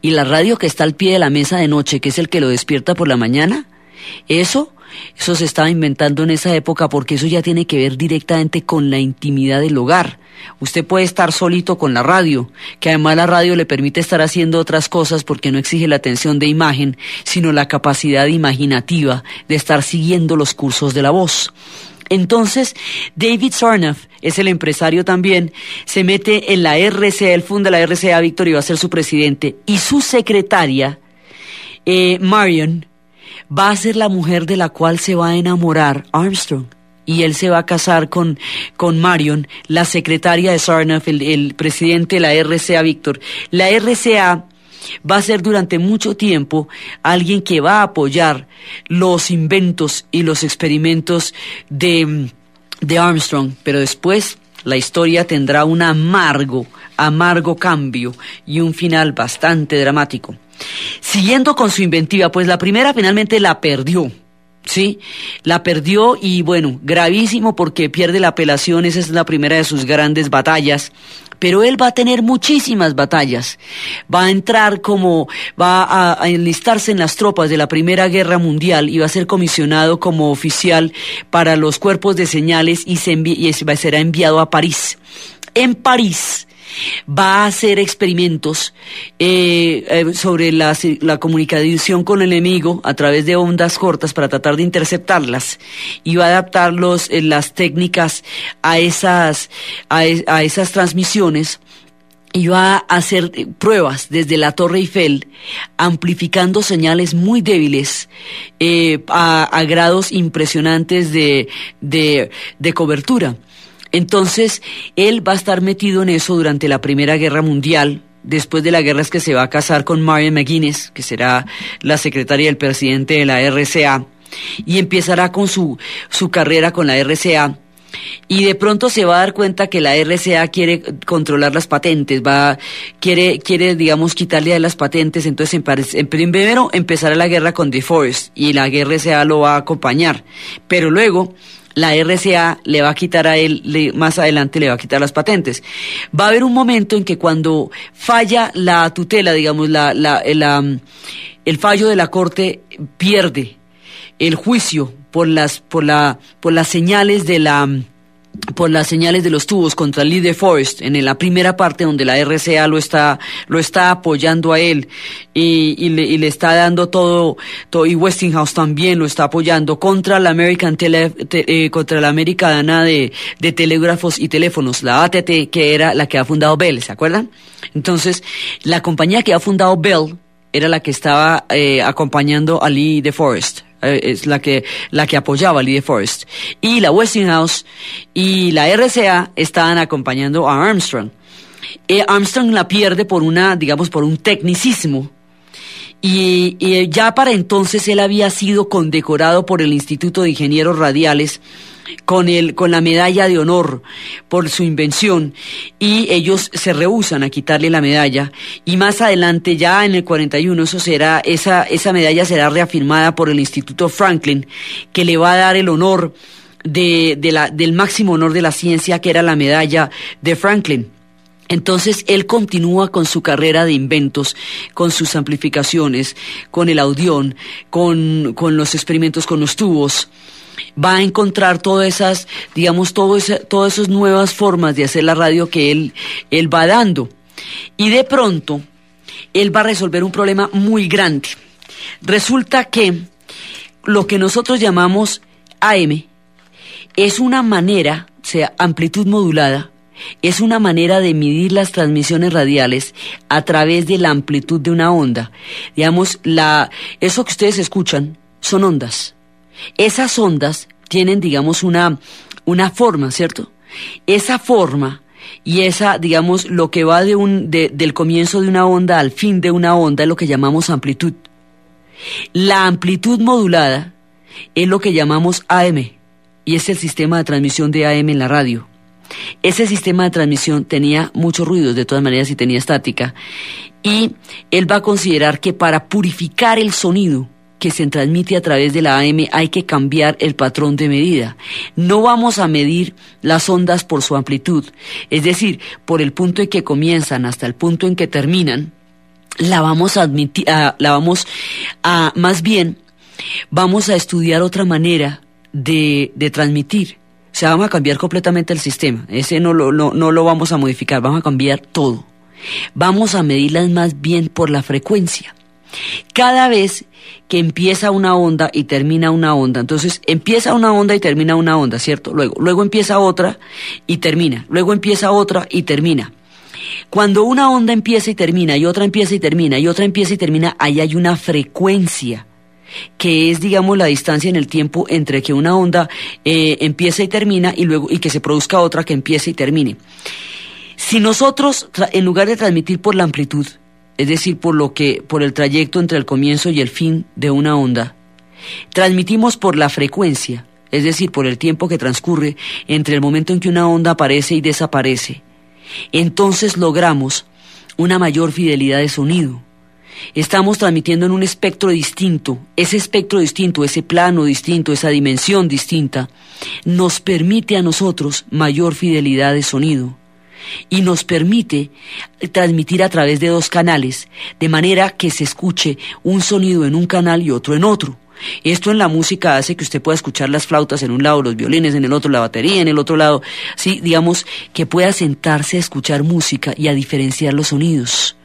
Y la radio que está al pie de la mesa de noche, que es el que lo despierta por la mañana, eso eso se estaba inventando en esa época porque eso ya tiene que ver directamente con la intimidad del hogar. Usted puede estar solito con la radio, que además la radio le permite estar haciendo otras cosas porque no exige la atención de imagen, sino la capacidad imaginativa de estar siguiendo los cursos de la voz. Entonces, David Sarnoff es el empresario también, se mete en la RCA, el funda la RCA Víctor iba a ser su presidente, y su secretaria, eh, Marion, va a ser la mujer de la cual se va a enamorar Armstrong. Y él se va a casar con, con Marion, la secretaria de Sarnoff, el, presidente de la RCA, Víctor. La RCA va a ser durante mucho tiempo alguien que va a apoyar los inventos y los experimentos de, de Armstrong, pero después la historia tendrá un amargo amargo cambio y un final bastante dramático. Siguiendo con su inventiva, pues la primera finalmente la perdió. Sí, la perdió y bueno, gravísimo porque pierde la apelación, esa es la primera de sus grandes batallas pero él va a tener muchísimas batallas. Va a entrar como, va a, enlistarse en las tropas de la Primera Guerra Mundial y va a ser comisionado como oficial para los cuerpos de señales y, se y será enviado a París en París va a hacer experimentos eh, eh, sobre la, comunicación con el enemigo a través de ondas cortas para tratar de interceptarlas y va a adaptar los, eh, las técnicas a esas, a, va esas transmisiones va a hacer pruebas desde la Torre Eiffel, amplificando señales muy débiles a, grados impresionantes de cobertura. Entonces, él va a estar metido en eso durante la Primera Guerra Mundial. Después de la guerra es que se va a casar con Marion McGuinness, que será la secretaria del presidente de la RCA, y empezará con su, su carrera con la RCA y de pronto se va a dar cuenta que la RCA quiere controlar las patentes, va quiere quiere digamos quitarle a las patentes, entonces en primero empezará la guerra con DeForest y la RCA lo va a acompañar, pero luego la RCA le va a quitar a él, más adelante le va a quitar las patentes. Va a haber un momento en que cuando falla la tutela, digamos, la, el fallo de la Corte pierde el juicio por las, por la, por las señales de la por las señales de los tubos contra Lee de Forest en la primera parte donde la RCA lo está lo está apoyando a él y, y, le, y le, está dando todo, y Westinghouse también lo está apoyando contra la American Tele, eh, contra la Americana de, de telégrafos y teléfonos la ATT que era la que ha fundado Bell se acuerdan entonces la compañía que ha fundado Bell era la que estaba eh, acompañando a Lee DeForest eh, es la que, la que apoyaba a Lee Forest. Y la Westinghouse y la RCA estaban acompañando a Armstrong. Eh, Armstrong la pierde por una, digamos, por un tecnicismo. y, ya para entonces él había sido condecorado por el Instituto de Ingenieros Radiales con, el, con la medalla de honor por su invención y ellos se rehusan a quitarle la medalla y más adelante ya en el 41 eso será esa esa medalla será reafirmada por el Instituto Franklin que le va a dar el honor de, de la, del máximo honor de la ciencia que era la medalla de Franklin. Entonces él continúa con su carrera de inventos, con sus amplificaciones, con el audión, con los experimentos con los tubos va a encontrar todas esas, digamos, todas esas nuevas formas de hacer la radio que él, va dando. Y de pronto, él va a resolver un problema muy grande. Resulta que lo que nosotros llamamos AM es una manera, o sea, amplitud modulada, es una manera de medir las transmisiones radiales a través de la amplitud de una onda. Digamos, la, eso que ustedes escuchan son ondas. Esas ondas tienen, digamos, una, una forma, ¿cierto? Esa forma y esa, digamos, lo que va de un, del comienzo de una onda al fin de una onda es lo que llamamos amplitud. La amplitud modulada es lo que llamamos AM y es el sistema de transmisión de AM en la radio. Ese sistema de transmisión tenía muchos ruidos de todas maneras y tenía estática y él va a considerar que para purificar el sonido que se transmite a través de la AM, hay que cambiar el patrón de medida. No vamos a medir las ondas por su amplitud, es decir, por el punto en que comienzan hasta el punto en que terminan, la vamos a admitir, la vamos a, más bien, vamos a estudiar otra manera de, de transmitir. O sea, vamos a cambiar completamente el sistema. Ese no lo, no, no lo vamos a modificar, vamos a cambiar todo. Vamos a medirlas más bien por la frecuencia. Cada vez que empieza una onda y termina una onda, entonces empieza una onda y termina una onda, ¿cierto? Luego, luego empieza otra y termina, luego empieza otra y termina. Cuando una onda empieza y termina, y otra empieza y termina, y otra empieza y termina, ahí hay una frecuencia que es, digamos, la distancia en el tiempo entre que una onda eh, empieza y termina y luego y que se produzca otra que empiece y termine. Si nosotros, en lugar de transmitir por la amplitud, es decir, por lo que por el trayecto entre el comienzo y el fin de una onda. Transmitimos por la frecuencia, es decir, por el tiempo que transcurre entre el momento en que una onda aparece y desaparece. Entonces logramos una mayor fidelidad de sonido. Estamos transmitiendo en un espectro distinto. Ese espectro distinto, ese plano distinto, esa dimensión distinta, nos permite a nosotros mayor fidelidad de sonido y nos permite transmitir a través de dos canales, de manera que se escuche un sonido en un canal y otro en otro. Esto en la música hace que usted pueda escuchar las flautas en un lado, los violines en el otro, la batería en el otro lado, sí, digamos que pueda sentarse a escuchar música y a diferenciar los sonidos.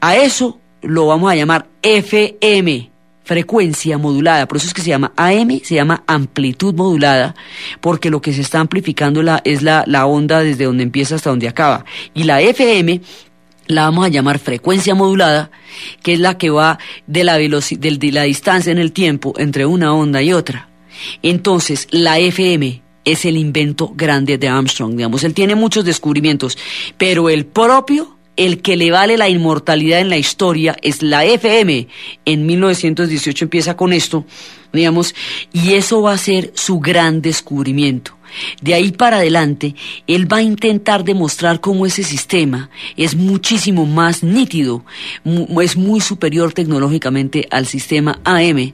A eso lo vamos a llamar FM, frecuencia modulada, por eso es que se llama AM, se llama amplitud modulada, porque lo que se está amplificando la, es la, onda desde donde empieza hasta donde acaba. Y la FM la vamos a llamar frecuencia modulada, que es la que va de la, del, de la distancia en el tiempo entre una onda y otra. Entonces, la FM es el invento grande de Armstrong, digamos, él tiene muchos descubrimientos, pero el propio el que le vale la inmortalidad en la historia es la FM. En 1918 empieza con esto, digamos, y eso va a ser su gran descubrimiento. De ahí para adelante, él va a intentar demostrar cómo ese sistema es muchísimo más nítido, es muy superior tecnológicamente al sistema AM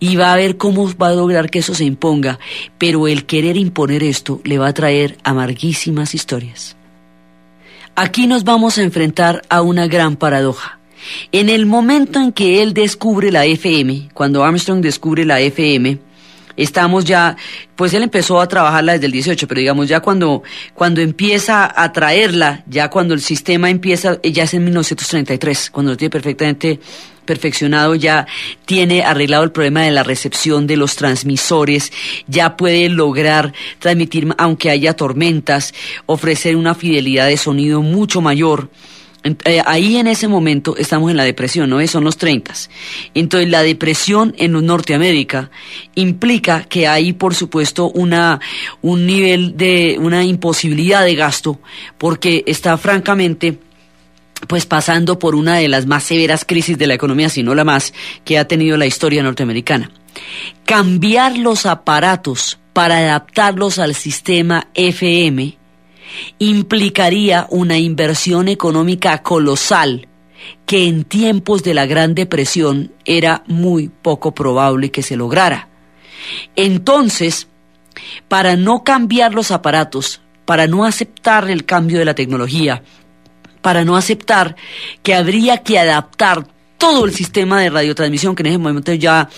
y va a ver cómo va a lograr que eso se imponga, pero el querer imponer esto le va a traer amarguísimas historias. Aquí nos vamos a enfrentar a una gran paradoja. En el momento en que él descubre la FM, cuando Armstrong descubre la FM, estamos ya, pues él empezó a trabajarla desde el 18, pero digamos ya cuando, cuando empieza a traerla, ya cuando el sistema empieza, ya es en 1933, cuando lo tiene perfectamente perfeccionado, ya tiene arreglado el problema de la recepción de los transmisores, ya puede lograr transmitir aunque haya tormentas, ofrecer una fidelidad de sonido mucho mayor. Eh, ahí en ese momento estamos en la depresión, ¿no? Son los 30. Entonces la depresión en Norteamérica implica que hay, por supuesto, una, un nivel de, una imposibilidad de gasto, porque está francamente pues pasando por una de las más severas crisis de la economía, si no la más, que ha tenido la historia norteamericana. Cambiar los aparatos para adaptarlos al sistema FM implicaría una inversión económica colosal que en tiempos de la Gran Depresión era muy poco probable que se lograra. Entonces, para no cambiar los aparatos, para no aceptar el cambio de la tecnología, para no aceptar que habría que adaptar todo el sistema de radiotransmisión que en ese momento ya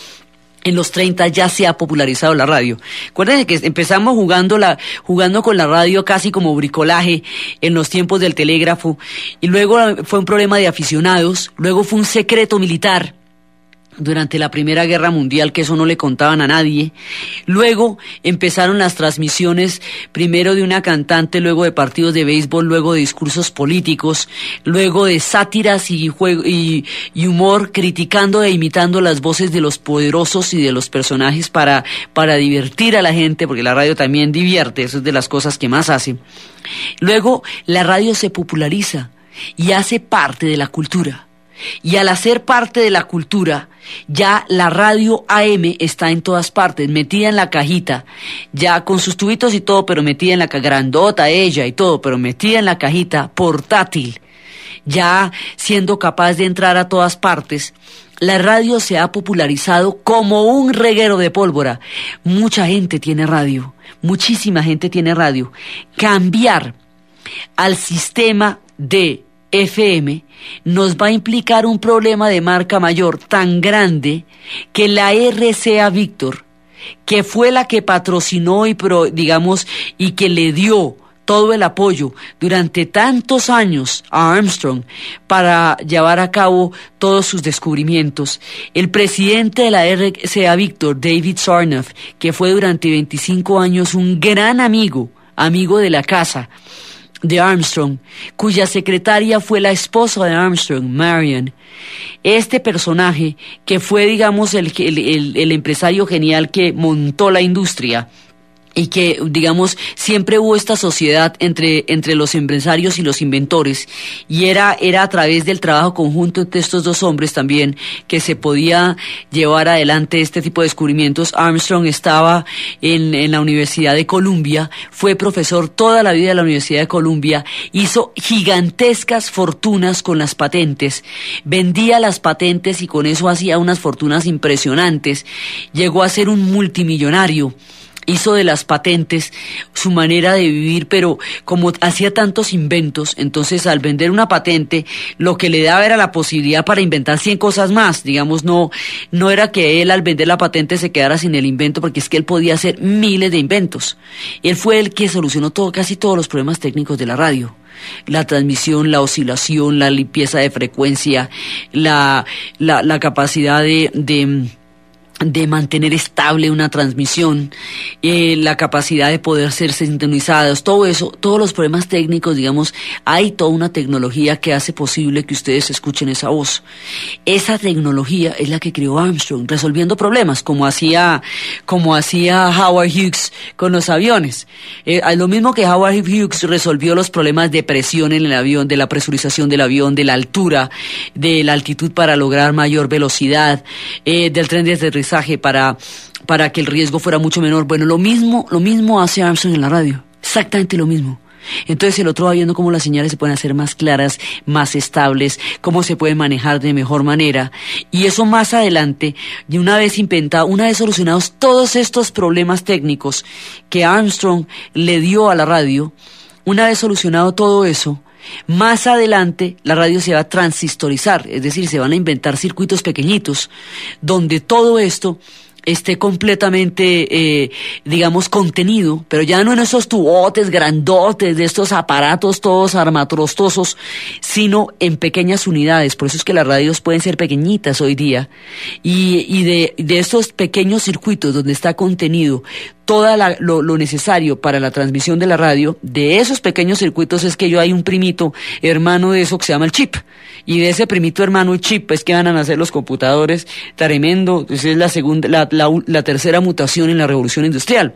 en los 30 ya se ha popularizado la radio. Acuérdense que empezamos jugando, la, jugando con la radio casi como bricolaje en los tiempos del telégrafo y luego fue un problema de aficionados, luego fue un secreto militar durante la Primera Guerra Mundial, que eso no le contaban a nadie. Luego empezaron las transmisiones, primero de una cantante, luego de partidos de béisbol, luego de discursos políticos, luego de sátiras y, humor, criticando e imitando las voces de los poderosos y de los personajes para, para divertir a la gente, porque la radio también divierte, eso es de las cosas que más hace. Luego la radio se populariza y hace parte de la cultura. Y al hacer parte de la cultura, ya la radio AM está en todas partes, metida en la cajita, ya con sus tubitos y todo, pero metida en la cajita, grandota ella y todo, pero metida en la cajita, portátil, ya siendo capaz de entrar a todas partes. La radio se ha popularizado como un reguero de pólvora. Mucha gente tiene radio, muchísima gente tiene radio. Cambiar al sistema de FM nos va a implicar un problema de marca mayor tan grande que la RCA Víctor, que fue la que patrocinó y digamos y que le dio todo el apoyo durante tantos años a Armstrong para llevar a cabo todos sus descubrimientos. El presidente de la RCA Víctor, David Sarnoff, que fue durante 25 años un gran amigo, amigo de la casa, de Armstrong, cuya secretaria fue la esposa de Armstrong, Marion. Este personaje, que fue, digamos, el, el empresario genial que montó la industria, y que, digamos, siempre hubo esta sociedad entre, entre los empresarios y los inventores, y era, era a través del trabajo conjunto entre estos dos hombres también que se podía llevar adelante este tipo de descubrimientos. Armstrong estaba en, en la Universidad de Columbia, fue profesor toda la vida de la Universidad de Columbia, hizo gigantescas fortunas con las patentes, vendía las patentes y con eso hacía unas fortunas impresionantes, llegó a ser un multimillonario hizo de las patentes su manera de vivir, pero como hacía tantos inventos, entonces al vender una patente, lo que le daba era la posibilidad para inventar 100 cosas más. Digamos, no, no era que él al vender la patente se quedara sin el invento, porque es que él podía hacer miles de inventos. Él fue el que solucionó todo, casi todos los problemas técnicos de la radio la transmisión, la oscilación, la limpieza de frecuencia, la, la, la capacidad de, de de mantener estable una transmisión, eh, la capacidad de poder ser sintonizados, todo eso, todos los problemas técnicos, digamos, hay toda una tecnología que hace posible que ustedes escuchen esa voz. Esa tecnología es la que creó Armstrong, resolviendo problemas, como hacía, como hacía Howard Hughes con los aviones. Eh, lo mismo que Howard Hughes resolvió los problemas de presión en el avión, de la presurización del avión, de la altura, de la altitud para lograr mayor velocidad, eh, del tren de para, para que el riesgo fuera mucho menor. Bueno, lo mismo, lo mismo hace Armstrong en la radio, exactamente lo mismo. Entonces el otro va viendo cómo las señales se pueden hacer más claras, más estables, cómo se pueden manejar de mejor manera. Y eso más adelante, y una vez inventado, una vez solucionados todos estos problemas técnicos que Armstrong le dio a la radio, una vez solucionado todo eso, más adelante la radio se va a transistorizar, es decir, se van a inventar circuitos pequeñitos donde todo esto esté completamente, eh, digamos, contenido, pero ya no en esos tubotes grandotes, de estos aparatos todos armatrostosos, sino en pequeñas unidades. Por eso es que las radios pueden ser pequeñitas hoy día. Y, de, de estos pequeños circuitos donde está contenido todo lo, lo, necesario para la transmisión de la radio, de esos pequeños circuitos es que yo hay un primito hermano de eso que se llama el chip. Y de ese primito hermano el chip es que van a nacer los computadores tremendo. Pues es la, segunda, la, la tercera mutación en la revolución industrial.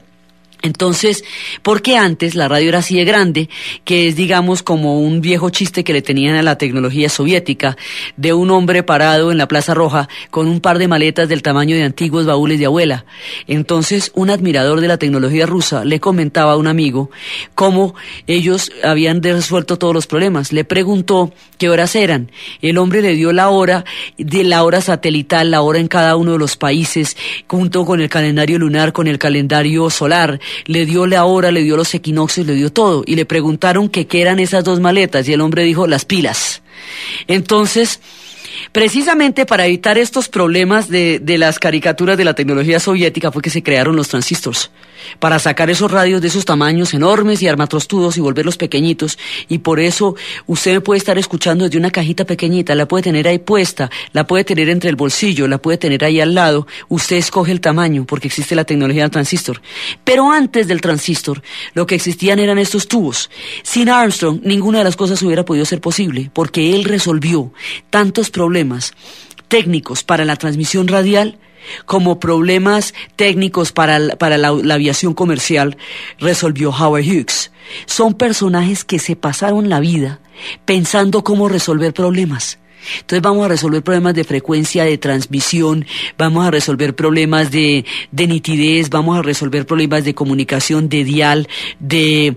Entonces, ¿por qué antes la radio era así de grande, que es digamos como un viejo chiste que le tenían a la tecnología soviética, de un hombre parado en la Plaza Roja con un par de maletas del tamaño de antiguos baúles de abuela. Entonces, un admirador de la tecnología rusa le comentaba a un amigo cómo ellos habían resuelto todos los problemas. Le preguntó qué horas eran. El hombre le dio la hora de la hora satelital, la hora en cada uno de los países, junto con el calendario lunar, con el calendario solar le dio la hora, le dio los equinoccios, le dio todo. Y le preguntaron que qué eran esas dos maletas y el hombre dijo las pilas. Entonces, Precisamente para evitar estos problemas de, las caricaturas de la tecnología soviética fue que se crearon los transistores para sacar esos radios de esos tamaños enormes y armatrostudos y volverlos pequeñitos. Y por eso usted puede estar escuchando desde una cajita pequeñita, la puede tener ahí puesta, la puede tener entre el bolsillo, la puede tener ahí al lado. Usted escoge el tamaño porque existe la tecnología del transistor. Pero antes del transistor, lo que existían eran estos tubos. Sin Armstrong, ninguna de las cosas hubiera podido ser posible porque él resolvió tantos problemas técnicos para la transmisión radial como problemas técnicos para, la, aviación comercial, resolvió Howard Hughes. Son personajes que se pasaron la vida pensando cómo resolver problemas. Entonces vamos a resolver problemas de frecuencia, de transmisión, vamos a resolver problemas de, nitidez, vamos a resolver problemas de comunicación, de dial, de,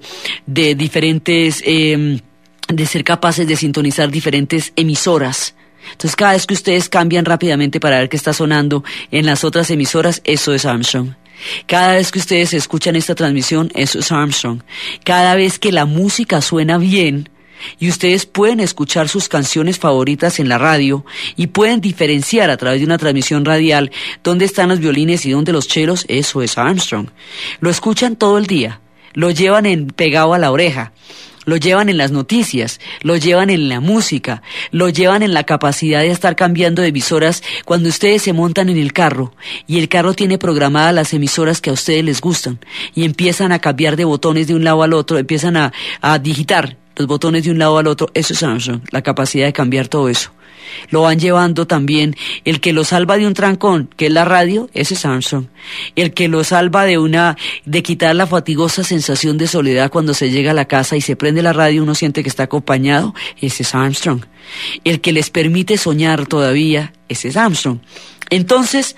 diferentes, em, de ser capaces de sintonizar diferentes emisoras entonces cada vez que ustedes cambian rápidamente para ver qué está sonando en las otras emisoras, eso es Armstrong. Cada vez que ustedes escuchan esta transmisión, eso es Armstrong. Cada vez que la música suena bien, y ustedes pueden escuchar sus canciones favoritas en la radio y pueden diferenciar a través de una transmisión radial dónde están los violines y dónde los chelos, eso es Armstrong. Lo escuchan todo el día lo llevan en, pegado a la oreja, lo llevan en las noticias, lo llevan en la música, lo llevan en la capacidad de estar cambiando de emisoras cuando ustedes se montan en el carro y el carro tiene programadas las emisoras que a ustedes les gustan y empiezan a cambiar de botones de un lado al otro, empiezan a, digitar los botones de un lado al otro, eso es Samsung, la capacidad de cambiar todo eso lo van llevando también. El que lo salva de un trancón, que es la radio, ese es Armstrong. El que lo salva de una, de quitar la fatigosa sensación de soledad cuando se llega a la casa y se prende la radio, uno siente que está acompañado, ese es Armstrong. El que les permite soñar todavía, ese es Armstrong. Entonces,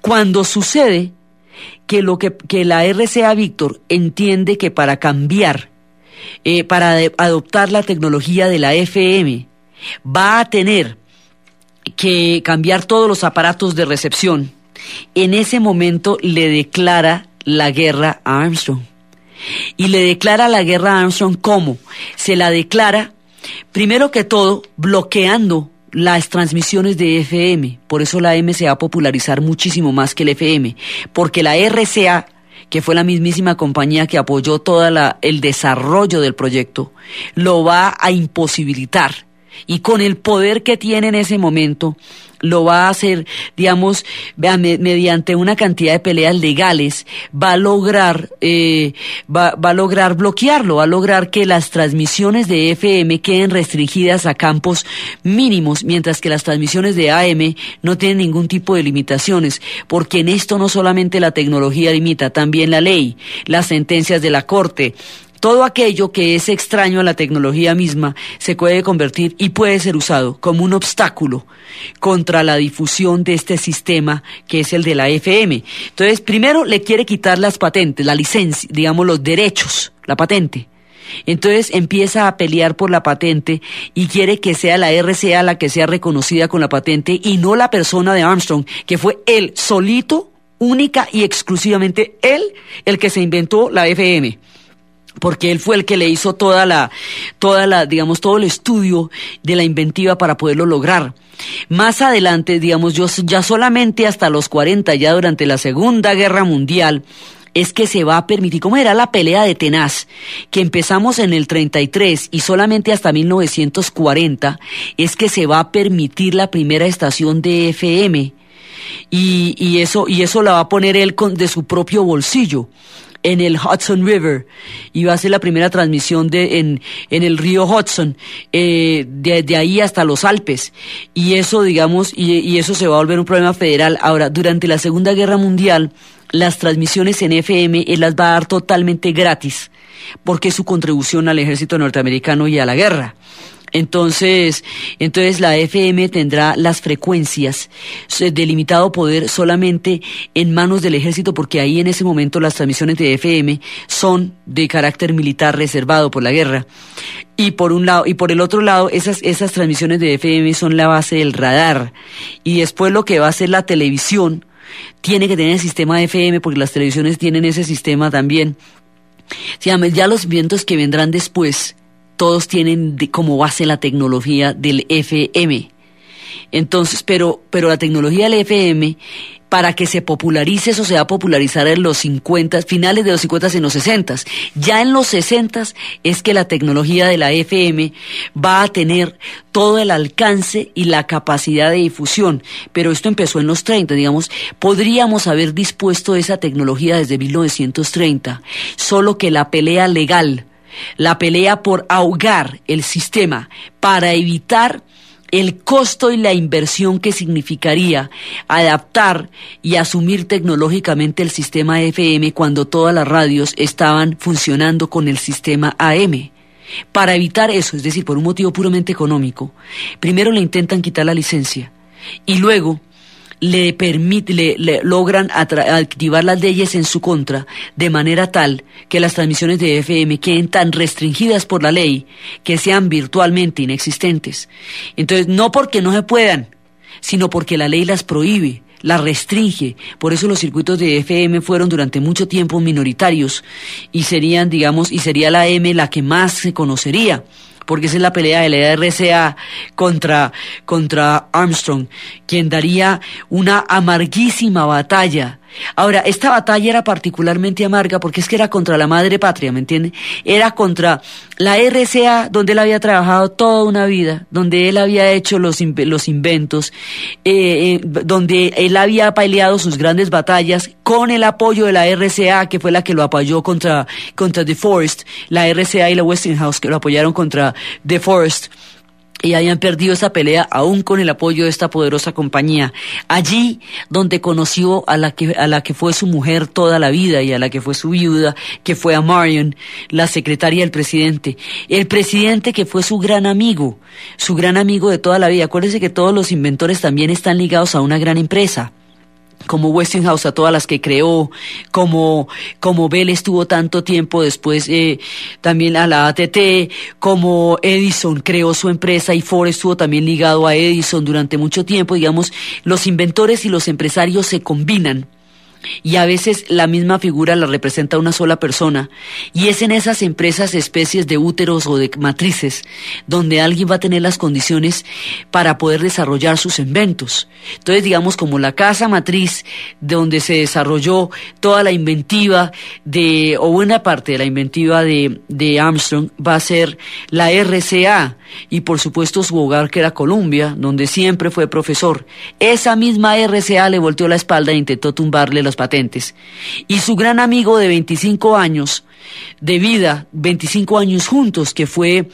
cuando sucede que lo que, la RCA Víctor entiende que para cambiar, eh, para adoptar la tecnología de la FM, va a tener que cambiar todos los aparatos de recepción. En ese momento le declara la guerra a Armstrong. Y le declara la guerra a Armstrong cómo? Se la declara, primero que todo, bloqueando las transmisiones de FM. Por eso la M se va a popularizar muchísimo más que el FM. Porque la RCA, que fue la mismísima compañía que apoyó todo el desarrollo del proyecto, lo va a imposibilitar y con el poder que tiene en ese momento lo va a hacer, digamos, mediante una cantidad de peleas legales, va a lograr, eh, va, a lograr bloquearlo, va a lograr que las transmisiones de FM queden restringidas a campos mínimos, mientras que las transmisiones de AM no tienen ningún tipo de limitaciones, porque en esto no solamente la tecnología limita, también la ley, las sentencias de la Corte, todo aquello que es extraño a la tecnología misma se puede convertir y puede ser usado como un obstáculo contra la difusión de este sistema que es el de la FM. Entonces, primero le quiere quitar las patentes, la licencia, digamos los derechos, la patente. Entonces empieza a pelear por la patente y quiere que sea la RCA la que sea reconocida con la patente y no la persona de Armstrong, que fue él solito, única y exclusivamente él, el que se inventó la FM porque él fue el que le hizo toda la, toda la, digamos, todo el estudio de la inventiva para poderlo lograr. Más adelante, digamos, yo ya solamente hasta los 40, ya durante la Segunda Guerra Mundial, es que se va a permitir, como era la pelea de Tenaz, que empezamos en el 33 y solamente hasta 1940, es que se va a permitir la primera estación de FM. Y, eso, y eso la va a poner él de su propio bolsillo en el Hudson River. va a ser la primera transmisión de, en, el río Hudson, eh, de, ahí hasta los Alpes. Y eso, digamos, y, eso se va a volver un problema federal. Ahora, durante la Segunda Guerra Mundial, las transmisiones en FM eh, las va a dar totalmente gratis, porque es su contribución al ejército norteamericano y a la guerra. Entonces, entonces la FM tendrá las frecuencias de limitado poder solamente en manos del ejército, porque ahí en ese momento las transmisiones de FM son de carácter militar reservado por la guerra. Y por un lado, y por el otro lado, esas, esas transmisiones de FM son la base del radar. Y después lo que va a ser la televisión tiene que tener el sistema FM, porque las televisiones tienen ese sistema también. Ya los vientos que vendrán después todos tienen como base la tecnología del FM. Entonces, pero, pero la tecnología del FM, para que se popularice, eso se va a popularizar en los 50, finales de los 50 y en los 60. Ya en los 60 es que la tecnología de la FM va a tener todo el alcance y la capacidad de difusión, pero esto empezó en los 30, digamos, podríamos haber dispuesto esa tecnología desde 1930, solo que la pelea legal la pelea por ahogar el sistema para evitar el costo y la inversión que significaría adaptar y asumir tecnológicamente el sistema FM cuando todas las radios estaban funcionando con el sistema AM. Para evitar eso, es decir, por un motivo puramente económico, primero le intentan quitar la licencia y luego le permite, le, logran activar las leyes en su contra de manera tal que las transmisiones de FM queden tan restringidas por la ley que sean virtualmente inexistentes. Entonces, no porque no se puedan, sino porque la ley las prohíbe las restringe. Por eso los circuitos de FM fueron durante mucho tiempo minoritarios y serían, digamos, y sería la M la que más se conocería porque esa es la pelea de la RCA contra, contra Armstrong, quien daría una amarguísima batalla Ahora, esta batalla era particularmente amarga porque es que era contra la madre patria, ¿me entiende? Era contra la RCA, donde él había trabajado toda una vida, donde él había hecho los, los inventos, eh, eh, donde él había peleado sus grandes batallas con el apoyo de la RCA, que fue la que lo apoyó contra, contra The Forest, la RCA y la Westinghouse, que lo apoyaron contra The Forest y habían perdido esa pelea aún con el apoyo de esta poderosa compañía. Allí donde conoció a la que, a la que fue su mujer toda la vida y a la que fue su viuda, que fue a Marion, la secretaria del presidente. El presidente que fue su gran amigo, su gran amigo de toda la vida. Acuérdense que todos los inventores también están ligados a una gran empresa como Westinghouse a todas las que creó, como, como Bell estuvo tanto tiempo después eh, también a la ATT, como Edison creó su empresa y Ford estuvo también ligado a Edison durante mucho tiempo, digamos, los inventores y los empresarios se combinan y a veces la misma figura la representa una sola persona, y es en esas empresas especies de úteros o de matrices donde alguien va a tener las condiciones para poder desarrollar sus inventos. Entonces, digamos, como la casa matriz donde se desarrolló toda la inventiva de, o buena parte de la inventiva de, de Armstrong, va a ser la RCA, y por supuesto su hogar que era Colombia, donde siempre fue profesor. Esa misma RCA le volteó la espalda e intentó tumbarle las patentes. Y su gran amigo de 25 años de vida, 25 años juntos, que fue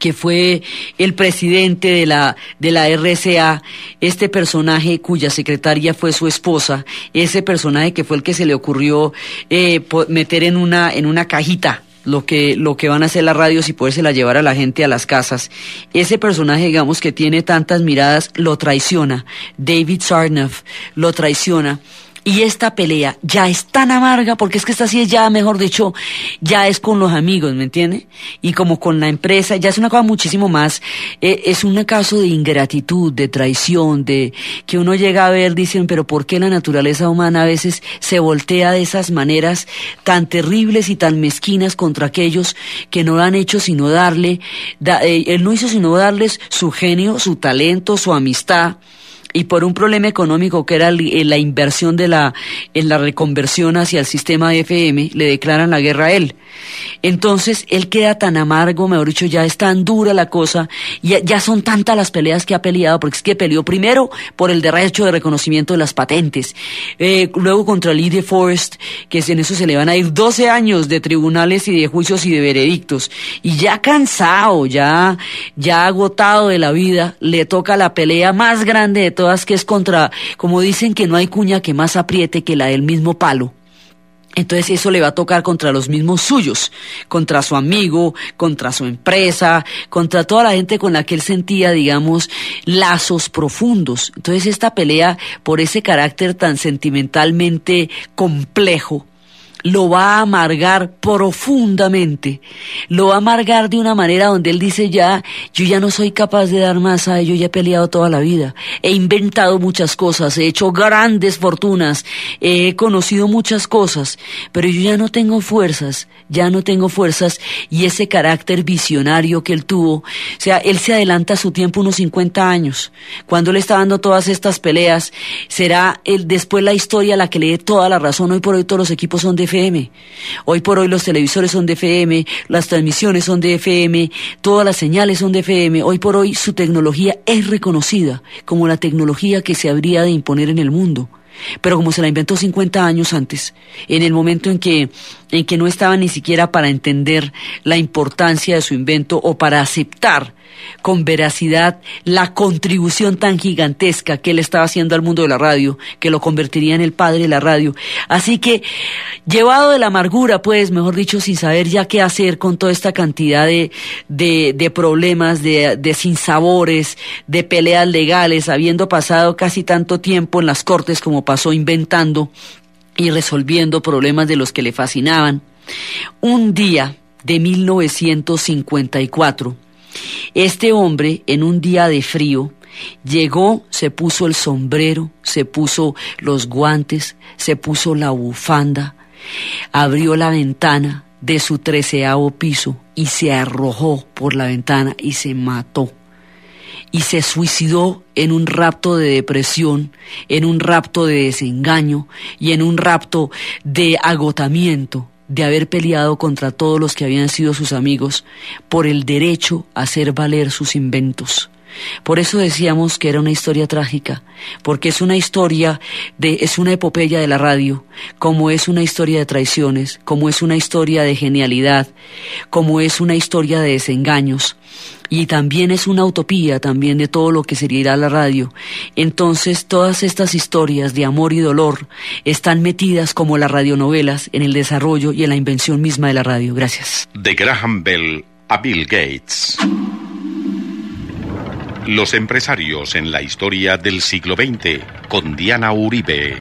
que fue el presidente de la, de la RCA, este personaje cuya secretaria fue su esposa, ese personaje que fue el que se le ocurrió eh, meter en una, en una cajita lo que, lo que van a hacer las radios y poderse la llevar a la gente a las casas. Ese personaje, digamos, que tiene tantas miradas, lo traiciona. David Sarnoff lo traiciona y esta pelea ya es tan amarga, porque es que esta sí es ya, mejor dicho, ya es con los amigos, ¿me entiende? Y como con la empresa, ya es una cosa muchísimo más, eh, es un caso de ingratitud, de traición, de que uno llega a ver, dicen, pero ¿por qué la naturaleza humana a veces se voltea de esas maneras tan terribles y tan mezquinas contra aquellos que no han hecho sino darle, eh, él no hizo sino darles su genio, su talento, su amistad? y por un problema económico que era eh, la inversión de la, en la reconversión hacia el sistema FM, le declaran la guerra a él. Entonces, él queda tan amargo, mejor dicho, ya es tan dura la cosa, ya, ya son tantas las peleas que ha peleado, porque es que peleó primero por el derecho de reconocimiento de las patentes, eh, luego contra Lee de Forest, que en eso se le van a ir 12 años de tribunales y de juicios y de veredictos, y ya cansado, ya, ya agotado de la vida, le toca la pelea más grande de todo todas que es contra, como dicen que no hay cuña que más apriete que la del mismo palo. Entonces eso le va a tocar contra los mismos suyos, contra su amigo, contra su empresa, contra toda la gente con la que él sentía, digamos, lazos profundos. Entonces esta pelea por ese carácter tan sentimentalmente complejo lo va a amargar profundamente, lo va a amargar de una manera donde él dice ya, yo ya no soy capaz de dar más a ello, ya he peleado toda la vida, he inventado muchas cosas, he hecho grandes fortunas, he conocido muchas cosas, pero yo ya no tengo fuerzas, ya no tengo fuerzas y ese carácter visionario que él tuvo, o sea, él se adelanta a su tiempo unos 50 años, cuando le está dando todas estas peleas, será el, después la historia la que le dé toda la razón, hoy por hoy todos los equipos son de Hoy por hoy los televisores son de FM, las transmisiones son de FM, todas las señales son de FM. Hoy por hoy su tecnología es reconocida como la tecnología que se habría de imponer en el mundo. Pero como se la inventó 50 años antes, en el momento en que, en que no estaba ni siquiera para entender la importancia de su invento o para aceptar con veracidad la contribución tan gigantesca que él estaba haciendo al mundo de la radio, que lo convertiría en el padre de la radio. Así que, llevado de la amargura, pues, mejor dicho, sin saber ya qué hacer con toda esta cantidad de, de, problemas, de, de sinsabores, de peleas legales, habiendo pasado casi tanto tiempo en las cortes como pasó inventando y resolviendo problemas de los que le fascinaban. Un día de 1954, este hombre, en un día de frío, llegó, se puso el sombrero, se puso los guantes, se puso la bufanda, abrió la ventana de su treceavo piso y se arrojó por la ventana y se mató y se suicidó en un rapto de depresión, en un rapto de desengaño y en un rapto de agotamiento de haber peleado contra todos los que habían sido sus amigos por el derecho a hacer valer sus inventos. Por eso decíamos que era una historia trágica, porque es una historia de, es una epopeya de la radio, como es una historia de traiciones, como es una historia de genialidad, como es una historia de desengaños, y también es una utopía también de todo lo que sería la radio. Entonces todas estas historias de amor y dolor están metidas como las radionovelas en el desarrollo y en la invención misma de la radio. Gracias. De Graham Bell a Bill Gates. Los empresarios en la historia del siglo XX con Diana Uribe.